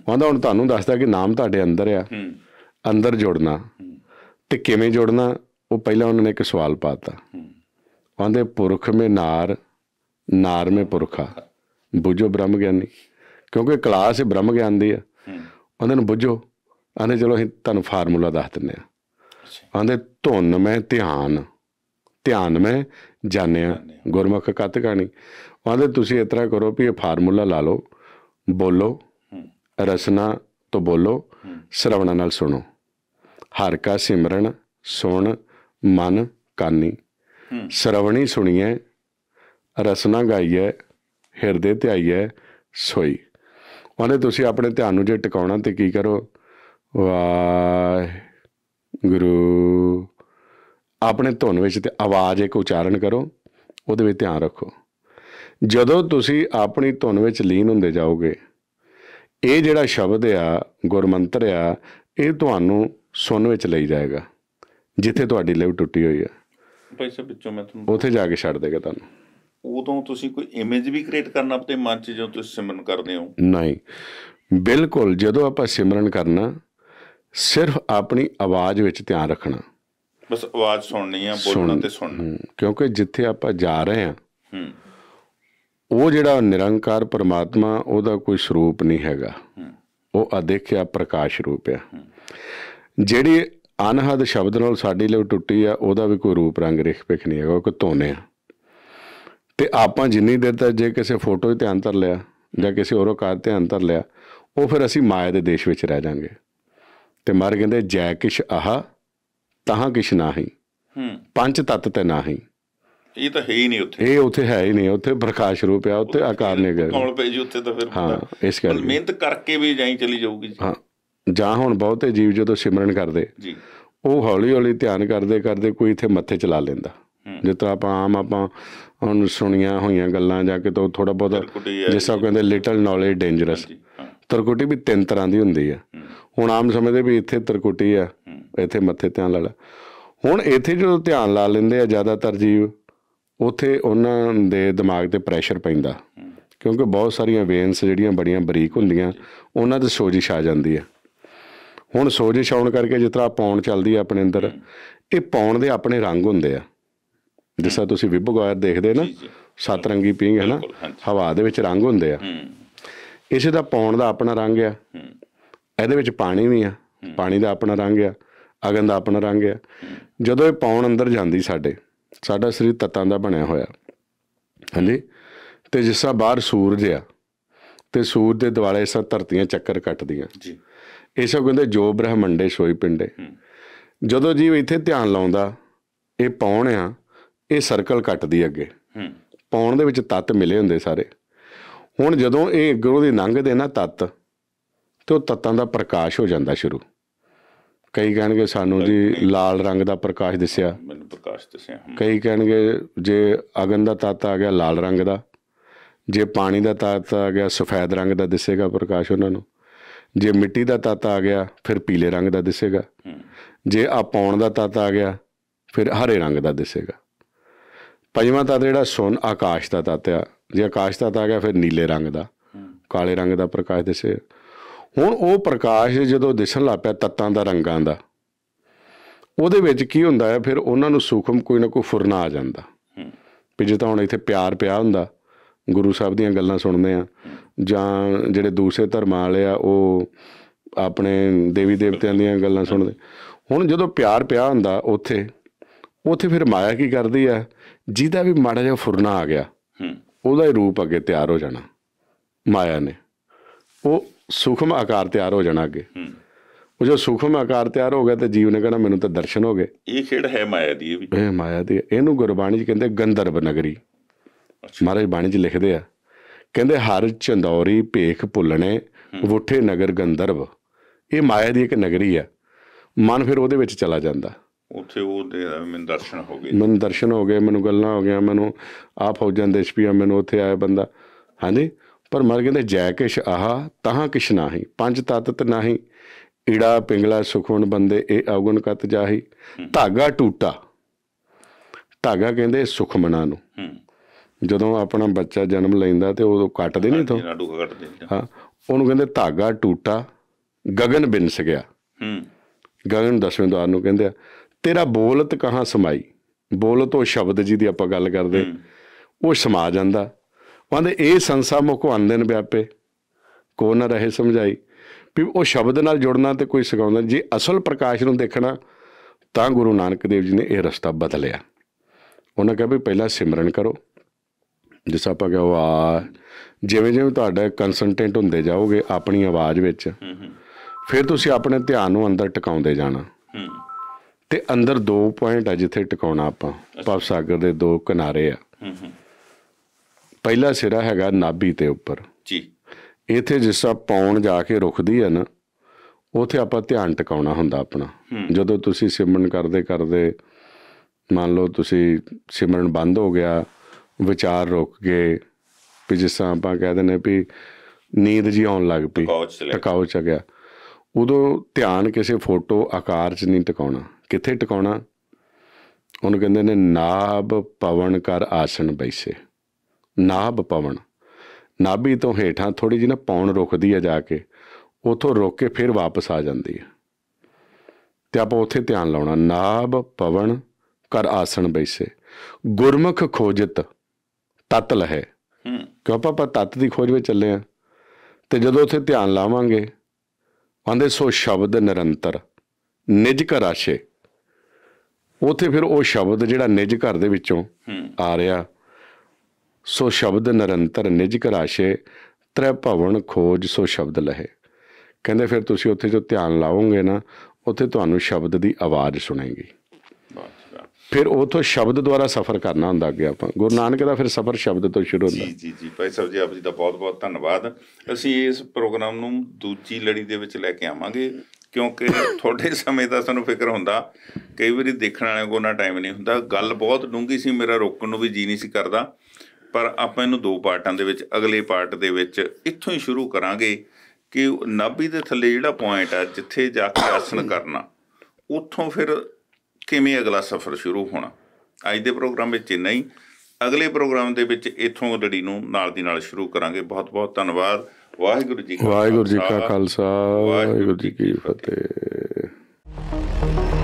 S1: ਉਹਦਾ ਹੁਣ ਤੁਹਾਨੂੰ ਦੱਸਦਾ ਕਿ ਨਾਮ ਤੁਹਾਡੇ ਅੰਦਰ ਆ ਅੰਦਰ ਜੁੜਨਾ ਤੇ ਕਿਵੇਂ ਜੁੜਨਾ ਉਹ ਪਹਿਲਾਂ ਉਹਨਾਂ ਨੇ ਇੱਕ ਸਵਾਲ ਪਾਤਾ ਕਹਿੰਦੇ ਪੁਰਖ ਮੇ ਨਾਰ ਨਾਰ ਮੇ ਪੁਰਖਾ ਬੁਝੋ ਬ੍ਰਹਮ ਗਿਆਨੀ ਕਿਉਂਕਿ ਕਲਾਸ ਇਹ ਬ੍ਰਹਮ ਗਿਆਨ ਦੀ ਆ ਉਹਨਾਂ ਨੂੰ ਬੁਝੋ ਆਨੇ ਚਲੋ ਅਸੀਂ ਤੁਹਾਨੂੰ ਫਾਰਮੂਲਾ ਦੱਸ ਦਿੰਦੇ ਆ ਆਂਦੇ ਧੁਨ ਮੈਂ ਧਿਆਨ ਧਿਆਨ ਮੈਂ ਜਾਣੇ ਆ ਗੁਰਮੁਖ ਕਤ ਕਾਣੀ ਉਹਦੇ ਤੁਸੀਂ ਇਤਰਾ ਕਰੋ ਵੀ ਇਹ ਫਾਰਮੂਲਾ ਲਾ ਲਓ ਬੋਲੋ ਰਸਨਾ ਤੋਂ ਬੋਲੋ ਸਰਵਣਾ ਨਾਲ ਸੁਣੋ ਹਰ ਕਾ ਸਿਮਰਨ ਸੁਣ ਮਨ ਕਾਨੀ ਸਰਵਣੀ ਸੁਣੀਏ ਰਸਨਾ ਗਾਈਏ ਹਿਰਦੇ ਤੇ ਆਈਏ ਸੋਈ ਉਹਨੇ ਤੁਸੀਂ ਆਪਣੇ ਧਿਆਨ ਨੂੰ ਜੇ ਟਿਕਾਉਣਾ ਤੇ ਕੀ ਕਰੋ ਵਾਹਿਗੁਰੂ ਆਪਣੇ ਧੁਨ ਵਿੱਚ ਤੇ ਆਵਾਜ਼ ਇੱਕ ਉਚਾਰਨ ਕਰੋ ਉਹਦੇ ਵਿੱਚ ਧਿਆਨ ਰੱਖੋ ਜਦੋਂ ਤੁਸੀਂ ਆਪਣੀ ਧੁਨ ਵਿੱਚ ਲੀਨ ਹੁੰਦੇ ਜਾਓਗੇ ਇਹ ਜਿਹੜਾ ਸ਼ਬਦ ਆ ਗੁਰਮੰਤਰ ਆ ਇਹ ਤੁਹਾਨੂੰ ਸੁਣ ਵਿੱਚ ਲਈ ਜਾਏਗਾ ਜਿੱਥੇ ਤੁਹਾਡੀ ਲਿਵ ਟੁੱਟੀ ਹੋਈ ਆ
S3: ਭਾਈ ਸਾਹਿਬ ਵਿੱਚੋਂ ਮੈਂ ਤੁਹਾਨੂੰ
S1: ਉੱਥੇ ਜਾ ਕੇ ਛੱਡ ਦੇਗਾ ਤੁਹਾਨੂੰ
S3: ਉਦੋਂ ਤੁਸੀਂ ਕੋਈ ਇਮੇਜ ਵੀ ਕ੍ਰੀਏਟ ਕਰਨਾ ਆਪਣੇ ਮਨ 'ਚ ਜਦੋਂ ਤੁਸੀਂ ਸਿਮਰਨ ਕਰਦੇ ਹੋ
S1: ਨਹੀਂ ਬਿਲਕੁਲ ਜਦੋਂ ਆਪਾਂ ਸਿਮਰਨ ਕਰਨਾ ਸਿਰਫ ਆਪਣੀ ਆਵਾਜ਼ ਵਿੱਚ ਧਿਆਨ ਰੱਖਣਾ
S3: ਬਸ ਆਵਾਜ਼ ਸੁਣਨੀ ਆ ਬੋਲਣਾ ਤੇ ਸੁਣਨਾ
S1: ਕਿਉਂਕਿ ਜਿੱਥੇ ਆਪਾਂ ਜਾ ਰਹੇ ਆ ਉਹ ਜਿਹੜਾ ਨਿਰੰਕਾਰ ਪਰਮਾਤਮਾ ਉਹਦਾ ਕੋਈ ਸਰੂਪ ਨਹੀਂ ਹੈਗਾ ਉਹ ਅਦੇਖਿਆ ਪ੍ਰਕਾਸ਼ ਰੂਪ ਆ ਜਿਹੜੀ ਅਨਹਦ ਸ਼ਬਦ ਨਾਲ ਸਾਡੇ ਲਈ ਟੁੱਟੀ ਆ ਉਹਦਾ ਵੀ ਕੋਈ ਰੂਪ ਰੰਗ ਰਿਖ ਪਖ ਨਹੀਂ ਹੈਗਾ ਕੋਈ ਧੋਨੇ ਆ ਤੇ ਆਪਾਂ ਜਿੰਨੀ ਦੇਰ ਤੱਕ ਜੇ ਕਿਸੇ ਫੋਟੋ ਤੇ ਅੰਤਰ ਲਿਆ ਜਾਂ ਕਿਸੇ ਹੋਰ ਕਾਰ ਤੇ ਅੰਤਰ ਲਿਆ ਉਹ ਫਿਰ ਅਸੀਂ ਮਾਇਆ ਦੇ ਦੇਸ਼ ਵਿੱਚ ਰਹਿ ਜਾਾਂਗੇ ਤੇ ਮਾਰ ਕਹਿੰਦੇ ਜੈ ਕਿਸ਼ ਆਹਾ ਤਹਾਂ ਕਿਛ ਨਾਹੀ ਹੂੰ ਪੰਜ ਤਤ ਤੇ ਨਾਹੀ
S3: ਇਹ ਤਾਂ ਹੈ ਹੀ ਨਹੀਂ ਉੱਥੇ
S1: ਇਹ ਉੱਥੇ ਹੈ ਹੀ ਨਹੀਂ ਉੱਥੇ ਪ੍ਰਕਾਸ਼ ਰੂਪ ਆ ਉੱਥੇ ਆਕਾਰ ਨੇ ਗਏ ਕੌਣ
S3: ਪਈ ਜੀ ਉੱਥੇ ਤਾਂ ਫਿਰ ਹਾਂ ਇਸ ਕਰਕੇ ਮਿਹਨਤ ਕਰਕੇ ਵੀ ਜਾਈ ਚਲੀ ਜਾਊਗੀ ਜੀ
S1: ਹਾਂ ਜਾਂ ਹੁਣ ਬਹੁਤੇ ਜੀਵ ਜਦੋਂ ਸਿਮਰਨ ਕਰਦੇ ਜੀ ਉਹ ਹੌਲੀ ਹੌਲੀ ਧਿਆਨ ਕਰਦੇ ਕਰਦੇ ਕੋਈ ਇੱਥੇ ਮੱਥੇ ਚਲਾ ਲੈਂਦਾ ਜਿਸ ਤਰ੍ਹਾਂ ਆਪਾਂ ਆਮ ਆਪਾਂ ਹੁਣ ਸੁਣੀਆਂ ਹੋਈਆਂ ਗੱਲਾਂ ਜਾਂ ਕਿ ਤੋਂ ਥੋੜਾ ਬਹੁਤ ਜਿਸ ਤਰ੍ਹਾਂ ਕਹਿੰਦੇ ਲਿਟਲ ਨੌਲੇਜ ਡੇਂਜਰਸ ਤਰਕੁਟੀ ਵੀ ਤਿੰਨ ਤਰ੍ਹਾਂ ਦੀ ਹੁੰਦੀ ਆ ਹੁਣ ਆਮ ਸਮਝਦੇ ਵੀ ਇੱਥੇ ਤਰਕੁਟੀ ਆ ਇੱਥੇ ਮੱਥੇ ਧਿਆਨ ਲਾ ਲੈ ਹੁਣ ਇੱਥੇ ਜਦੋਂ ਧਿਆਨ ਲਾ ਲੈਂਦੇ ਆ ਜ਼ਿਆਦਾਤਰ ਜੀਵ ਉੱਥੇ ਉਹਨਾਂ ਦੇ ਦਿਮਾਗ ਤੇ ਪ੍ਰੈਸ਼ਰ ਪੈਂਦਾ ਕਿਉਂਕਿ ਬਹੁਤ ਸਾਰੀਆਂ ਵੇਨਸ ਜਿਹੜੀਆਂ ਬੜੀਆਂ ਬਰੀਕ ਹੁੰਦੀਆਂ ਉਹਨਾਂ ਤੇ ਸੋਜਿਸ਼ ਆ ਜਾਂਦੀ ਹੈ ਹੁਣ ਸੋਜਿਸ਼ ਆਉਣ ਕਰਕੇ ਜਿਸ ਤਰ੍ਹਾਂ ਪੌਣ ਚੱਲਦੀ ਹੈ ਆਪਣੇ ਅੰਦਰ ਇਹ ਪੌਣ ਦੇ ਆਪਣੇ ਰੰਗ ਹੁੰਦੇ ਆ ਜਿਸਾ ਤੁਸੀਂ ਵਿਭਗਾਇਰ ਦੇਖਦੇ ਨਾ ਸੱਤ ਰੰਗੀ ਪੀਂਗ ਹੈ ਨਾ ਹਵਾ ਦੇ ਵਿੱਚ ਰੰਗ ਹੁੰਦੇ ਆ ਇਸੇ ਦਾ ਪੌਣ ਦਾ ਆਪਣਾ ਰੰਗ ਆ ਇਹਦੇ ਵਿੱਚ ਪਾਣੀ ਵੀ ਆ ਪਾਣੀ ਦਾ ਆਪਣਾ ਰੰਗ ਆ ਆ ਗੰਦਾ ਆਪਣਾ ਰੰਗ ਹੈ ਜਦੋਂ ਇਹ ਪੌਣ ਅੰਦਰ ਜਾਂਦੀ ਸਾਡੇ ਸਾਡਾ ਸਰੀਰ ਤਤਾਂ ਦਾ ਬਣਿਆ ਹੋਇਆ ਹਾਂਜੀ ਤੇ ਜਿਸਾ ਬਾਹਰ ਸੂਰਜ ਆ ਤੇ ਸੂਰਜ ਦੇ ਦਿਵਾਲੇ ਸਾ ਧਰਤੀਆਂ ਚੱਕਰ ਕੱਟਦੀਆਂ ਜੀ ਇਹ ਸਭ ਕਹਿੰਦੇ ਜੋ ਬ੍ਰਹਮੰਡੇ ਸੋਈ ਪਿੰਡੇ ਜਦੋਂ ਜੀਵ ਇੱਥੇ ਧਿਆਨ ਲਾਉਂਦਾ ਇਹ ਪੌਣ ਆ ਇਹ ਸਰਕਲ ਕੱਟਦੀ ਅੱਗੇ ਪੌਣ ਦੇ ਵਿੱਚ ਤੱਤ ਮਿਲੇ ਹੁੰਦੇ ਸਾਰੇ ਹੁਣ ਜਦੋਂ ਇਹ ਦੇ ਦੀ ਦੇ ਨਾ ਤੱਤ ਤੇ ਉਹ ਤਤਾਂ ਦਾ ਪ੍ਰਕਾਸ਼ ਹੋ ਜਾਂਦਾ ਸ਼ੁਰੂ ਕਈ ਕਹਿਣਗੇ ਸਾਨੂੰ ਜੀ ਲਾਲ ਰੰਗ ਦਾ ਪ੍ਰਕਾਸ਼ ਦਿਸਿਆ ਮੈਨੂੰ ਪ੍ਰਕਾਸ਼ ਦਿਸਿਆ ਕਈ ਕਹਿਣਗੇ ਜੇ ਅਗਨ ਦਾ ਤਾਤ ਆ ਗਿਆ ਲਾਲ ਰੰਗ ਦਾ ਜੇ ਪਾਣੀ ਦਾ ਤਾਤ ਆ ਗਿਆ ਸਫੈਦ ਰੰਗ ਦਾ ਦਿਸੇਗਾ ਪ੍ਰਕਾਸ਼ ਉਹਨਾਂ ਨੂੰ ਜੇ ਮਿੱਟੀ ਦਾ ਤਾਤ ਆ ਗਿਆ ਫਿਰ ਪੀਲੇ ਰੰਗ ਦਾ ਦਿਸੇਗਾ ਜੇ ਆ ਪੌਣ ਦਾ ਤਾਤ ਆ ਗਿਆ ਫਿਰ ਹਰੇ ਰੰਗ ਦਾ ਦਿਸੇਗਾ ਪੰਜਵਾਂ ਤਾਤ ਜਿਹੜਾ ਸੁਨ ਆਕਾਸ਼ ਦਾ ਤਾਤ ਆ ਜੇ ਆਕਾਸ਼ ਦਾ ਤਾਤ ਆ ਗਿਆ ਫਿਰ ਨੀਲੇ ਰੰਗ ਦਾ ਕਾਲੇ ਰੰਗ ਦਾ ਪ੍ਰਕਾਸ਼ ਦਿਸੇ ਹੁਣ ਉਹ ਪ੍ਰਕਾਸ਼ ਜਦੋਂ ਦਿਸਣ ਲੱਗ ਪਿਆ ਤੱਤਾਂ ਦਾ ਰੰਗਾਂ ਦਾ ਉਹਦੇ ਵਿੱਚ ਕੀ ਹੁੰਦਾ ਹੈ ਫਿਰ ਉਹਨਾਂ ਨੂੰ ਸੂਖਮ ਕੋਈ ਨਾ ਕੋਈ ਫੁਰਨਾ ਆ ਜਾਂਦਾ ਵੀ ਜੇ ਤਾਂ ਹੁਣ ਇੱਥੇ ਪਿਆਰ ਪਿਆ ਹੁੰਦਾ ਗੁਰੂ ਸਾਹਿਬ ਦੀਆਂ ਗੱਲਾਂ ਸੁਣਦੇ ਆ ਜਾਂ ਜਿਹੜੇ ਦੂਸਰੇ ਧਰਮਾਂ ਵਾਲੇ ਆ ਉਹ ਆਪਣੇ ਦੇਵੀ ਦੇਵਤਿਆਂ ਦੀਆਂ ਗੱਲਾਂ ਸੁਣਦੇ ਹੁਣ ਜਦੋਂ ਪਿਆਰ ਪਿਆ ਹੁੰਦਾ ਉੱਥੇ ਉੱਥੇ ਫਿਰ ਮਾਇਆ ਕੀ ਕਰਦੀ ਆ ਜਿਹਦਾ ਵੀ ਮਾੜਾ ਜਿਹਾ ਫੁਰਨਾ ਆ ਗਿਆ ਉਹਦਾ ਹੀ ਰੂਪ ਅੱਗੇ ਤਿਆਰ ਹੋ ਜਾਣਾ ਮਾਇਆ ਨੇ ਉਹ ਸੂਖਮ ਆਕਾਰ ਤਿਆਰ ਹੋ ਜਾਣਾ ਅੱਗੇ ਉਹ ਜੋ ਸੂਖਮ ਆਕਾਰ ਤਿਆਰ ਹੋ ਗਿਆ ਤੇ ਜੀਵ ਨੇ ਕਹਣਾ ਮੈਨੂੰ ਤਾਂ ਦਰਸ਼ਨ ਹੋ ਗਏ
S3: ਇਹ ਖੇਡ ਹੈ ਮਾਇਆ ਦੀ ਇਹ ਵੀ
S1: ਇਹ ਮਾਇਆ ਦੀ ਇਹਨੂੰ ਗੁਰਬਾਣੀ ਚ ਕਹਿੰਦੇ ਗੰਦਰਬ ਨਗਰੀ ਮਹਾਰਾਜ ਬਾਣੀ ਚ ਲਿਖਦੇ ਆ ਕਹਿੰਦੇ ਹਰ ਚੰਦੌਰੀ ਭੇਖ ਭੁੱਲਣੇ ਵੁੱਠੇ ਨਗਰ ਗੰਦਰਬ ਇਹ ਮਾਇਆ ਦੀ ਇੱਕ ਨਗਰੀ ਆ ਮਨ ਫਿਰ ਉਹਦੇ ਵਿੱਚ ਚਲਾ ਜਾਂਦਾ
S3: ਉੱਥੇ ਉਹ ਮੈਨੂੰ ਦਰਸ਼ਨ ਹੋ ਗਏ ਮੈਨੂੰ
S1: ਦਰਸ਼ਨ ਹੋ ਗਏ ਮੈਨੂੰ ਗੱਲਾਂ ਹੋ ਗਈਆਂ ਮੈਨੂੰ ਆ ਫੌਜਾਂ ਦੇ ਸ਼ਪੀਆ ਮੈਨੂੰ ਉੱਥੇ ਆਇਆ ਬੰਦਾ ਹਾਂਜੀ ਪਰ ਮਰ ਕਹਿੰਦੇ ਜੈ ਕਿਸ ਆਹਾ ਤਹਾਂ ਕਿਸ ਨਾਹੀ ਪੰਜ ਤਤਤ ਨਾਹੀ ਈੜਾ ਪਿੰਗਲਾ ਸੁਖਵਣ ਬੰਦੇ ਇਹ ਔਗਣ ਕਤ ਜਾਹੀ ਧਾਗਾ ਟੂਟਾ ਧਾਗਾ ਕਹਿੰਦੇ ਸੁਖਮਣਾ ਨੂੰ ਜਦੋਂ ਆਪਣਾ ਬੱਚਾ ਜਨਮ ਲੈਂਦਾ ਤੇ ਉਹ ਕੱਟਦੇ ਨਹੀਂ ਤੋਂ ਹਾਂ ਉਹਨੂੰ ਕਹਿੰਦੇ ਧਾਗਾ ਟੂਟਾ ਗगन ਬਿੰਸ ਗਿਆ ਹੂੰ ਗगन ਦਸਵੇਂ ਦਵਾਰ ਨੂੰ ਕਹਿੰਦੇ ਆ ਤੇਰਾ ਬੋਲਤ ਕਹਾਂ ਸਮਾਈ ਬੋਲਤ ਉਹ ਸ਼ਬਦ ਜੀ ਦੀ ਆਪਾਂ ਗੱਲ ਕਰਦੇ ਉਹ ਸਮਾ ਜਾਂਦਾ ਕਹਿੰਦੇ ਇਹ ਸੰਸਾ ਮੁਖ ਆਂਦਨ ਵਿਆਪੇ ਕੋ ਨਾ ਰਹੇ ਸਮਝਾਈ ਵੀ ਉਹ ਸ਼ਬਦ ਨਾਲ ਜੁੜਨਾ ਤੇ ਕੋਈ ਸਿਖਾਉਂਦਾ ਜੇ ਅਸਲ ਪ੍ਰਕਾਸ਼ ਨੂੰ ਦੇਖਣਾ ਤਾਂ ਗੁਰੂ ਨਾਨਕ ਦੇਵ ਜੀ ਨੇ ਇਹ ਰਸਤਾ ਬਦਲਿਆ ਉਹਨਾਂ ਕਹੇ ਵੀ ਪਹਿਲਾਂ ਸਿਮਰਨ ਕਰੋ ਜਿਸ ਆਪਾਂ ਕਹੋ ਆ ਜਿਵੇਂ ਜਿਵੇਂ ਤੁਹਾਡਾ ਕਨਸੈਂਟੈਂਟ ਹੁੰਦੇ ਜਾਓਗੇ ਆਪਣੀ ਆਵਾਜ਼ ਵਿੱਚ ਫਿਰ ਤੁਸੀਂ ਆਪਣੇ ਧਿਆਨ ਨੂੰ ਅੰਦਰ ਟਿਕਾਉਂਦੇ ਜਾਣਾ ਤੇ ਅੰਦਰ ਦੋ ਪੁਆਇੰਟ ਆ ਜਿੱਥੇ ਟਿਕਾਉਣਾ ਆਪਾਂ ਪਵ ਸਾਗਰ ਦੇ ਦੋ ਕਿਨਾਰੇ ਆ ਪਹਿਲਾ ਸਿਰਾ ਹੈਗਾ ਨਾਭੀ ਤੇ ਉੱਪਰ ਜੀ ਇਥੇ ਜਿਸਾ ਪੌਣ ਜਾ ਕੇ ਰੁਕਦੀ ਹੈ ਨਾ ਉਥੇ ਆਪਾਂ ਧਿਆਨ ਟਿਕਾਉਣਾ ਹੁੰਦਾ ਆਪਣਾ ਜਦੋਂ ਤੁਸੀਂ ਸਿਮਰਨ ਕਰਦੇ ਕਰਦੇ ਮੰਨ ਲਓ ਤੁਸੀਂ ਸਿਮਰਨ ਬੰਦ ਹੋ ਗਿਆ ਵਿਚਾਰ ਰੁਕ ਗਏ ਵੀ ਤਰ੍ਹਾਂ ਆਪਾਂ ਕਹਿੰਦੇ ਨੇ ਵੀ ਨੀਂਦ ਜੀ ਆਉਣ ਲੱਗ ਪਈ ਟਿਕਾਉ ਚ ਗਿਆ ਉਦੋਂ ਧਿਆਨ ਕਿਸੇ ਫੋਟੋ ਆਕਾਰ 'ਚ ਨਹੀਂ ਟਿਕਾਉਣਾ ਕਿੱਥੇ ਟਿਕਾਉਣਾ ਉਹਨੂੰ ਕਹਿੰਦੇ ਨੇ ਨਾਭ ਪਵਨ ਕਰ ਆਸਣ ਬੈਸੇ ਨਾਭ ਪਵਨ ਨਾਭੀ ਤੋਂ ਹੇਠਾਂ ਥੋੜੀ ਜਿਹੀ ਨਾ ਪੌਣ ਰੁਕਦੀ ਆ ਜਾ ਕੇ ਉਥੋਂ ਰੁਕ ਕੇ ਫਿਰ ਵਾਪਸ ਆ ਜਾਂਦੀ ਹੈ ਤੇ ਆਪਾਂ ਉੱਥੇ ਧਿਆਨ ਲਾਉਣਾ ਨਾਭ ਪਵਨ ਕਰ ਆਸਣ ਬੈਸੇ ਗੁਰਮੁਖ ਖੋਜਤ ਤਤ ਲਹੇ ਕਿਉਂ ਆਪਾਂ ਤਤ ਦੀ ਖੋਜ ਵਿੱਚ ਚੱਲੇ ਆ ਤੇ ਜਦੋਂ ਉੱਥੇ ਧਿਆਨ ਲਾਵਾਂਗੇ ਆਂਦੇ ਸੋ ਸ਼ਬਦ ਨਿਰੰਤਰ ਨਿਜ ਘਰ ਆਸ਼ੇ ਉਥੇ ਫਿਰ ਉਹ ਸ਼ਬਦ ਜਿਹੜਾ ਨਿਜ ਘਰ ਦੇ ਵਿੱਚੋਂ ਆ ਰਿਹਾ ਸੋ ਸ਼ਬਦ ਨਿਰੰਤਰ ਨਿਜ ਕਰਾਸ਼ੇ ਤ੍ਰੈ ਭਵਨ ਖੋਜ ਸੋ ਸ਼ਬਦ ਲਹੇ ਕਹਿੰਦੇ ਫਿਰ ਤੁਸੀਂ ਉੱਥੇ ਜੋ ਧਿਆਨ ਲਾਓਗੇ ਨਾ ਉੱਥੇ ਤੁਹਾਨੂੰ ਸ਼ਬਦ ਦੀ ਆਵਾਜ਼ ਸੁਣੇਗੀ ਫਿਰ ਉਥੋਂ ਸ਼ਬਦ ਦੁਆਰਾ ਸਫ਼ਰ ਕਰਨਾ ਹੁੰਦਾ ਅੱਗੇ ਆਪਾਂ ਗੁਰੂ ਨਾਨਕ ਦਾ ਫਿਰ ਸਫ਼ਰ ਸ਼ਬਦ ਤੋਂ ਸ਼ੁਰੂ ਹੁੰਦਾ ਜੀ
S3: ਜੀ ਜੀ ਭਾਈ ਸਾਹਿਬ ਜੀ ਆਪ ਜੀ ਦਾ ਬਹੁਤ ਬਹੁਤ ਧੰਨਵਾਦ ਅਸੀਂ ਇਸ ਪ੍ਰੋਗਰਾਮ ਨੂੰ ਦੂਜੀ ਲੜੀ ਦੇ ਵਿੱਚ ਲੈ ਕੇ ਆਵਾਂਗੇ ਕਿਉਂਕਿ ਥੋੜੇ ਸਮੇਂ ਦਾ ਸਾਨੂੰ ਫਿਕਰ ਹੁੰਦਾ ਕਈ ਵਾਰੀ ਦੇਖਣ ਵਾਲਿਆਂ ਕੋਲ ਨਾ ਟਾਈਮ ਨਹੀਂ ਹੁੰਦਾ ਗੱਲ ਬਹੁਤ ਡੂੰਗੀ ਸੀ ਮੇਰਾ ਰੋਕਣ ਨੂੰ ਵੀ ਜੀ ਨਹੀਂ ਸੀ ਕਰਦਾ ਪਰ ਆਪਾਂ ਇਹਨੂੰ ਦੋ ਪਾਰਟਾਂ ਦੇ ਵਿੱਚ ਅਗਲੇ ਪਾਰਟ ਦੇ ਵਿੱਚ ਇੱਥੋਂ ਹੀ ਸ਼ੁਰੂ ਕਰਾਂਗੇ ਕਿ ਨਾਭੀ ਦੇ ਥੱਲੇ ਜਿਹੜਾ ਪੁਆਇੰਟ ਆ ਜਿੱਥੇ ਜਾ ਕੇ ਆਸਣ ਕਰਨਾ ਉੱਥੋਂ ਫਿਰ ਕਿਵੇਂ ਅਗਲਾ ਸਫ਼ਰ ਸ਼ੁਰੂ ਹੋਣਾ ਅੱਜ ਦੇ ਪ੍ਰੋਗਰਾਮ ਵਿੱਚ ਨਹੀਂ ਅਗਲੇ ਪ੍ਰੋਗਰਾਮ ਦੇ ਵਿੱਚ ਇੱਥੋਂ ਲੜੀ ਨੂੰ ਨਾਲ ਦੀ ਨਾਲ ਸ਼ੁਰੂ ਕਰਾਂਗੇ ਬਹੁਤ ਬਹੁਤ ਧੰਨਵਾਦ ਵਾਹਿਗੁਰੂ ਜੀ ਕਾ ਵਾਹਿਗੁਰੂ ਜੀ ਕਾ
S1: ਖਾਲਸਾ ਵਾਹਿਗੁਰੂ ਜੀ ਕੀ ਫਤਿਹ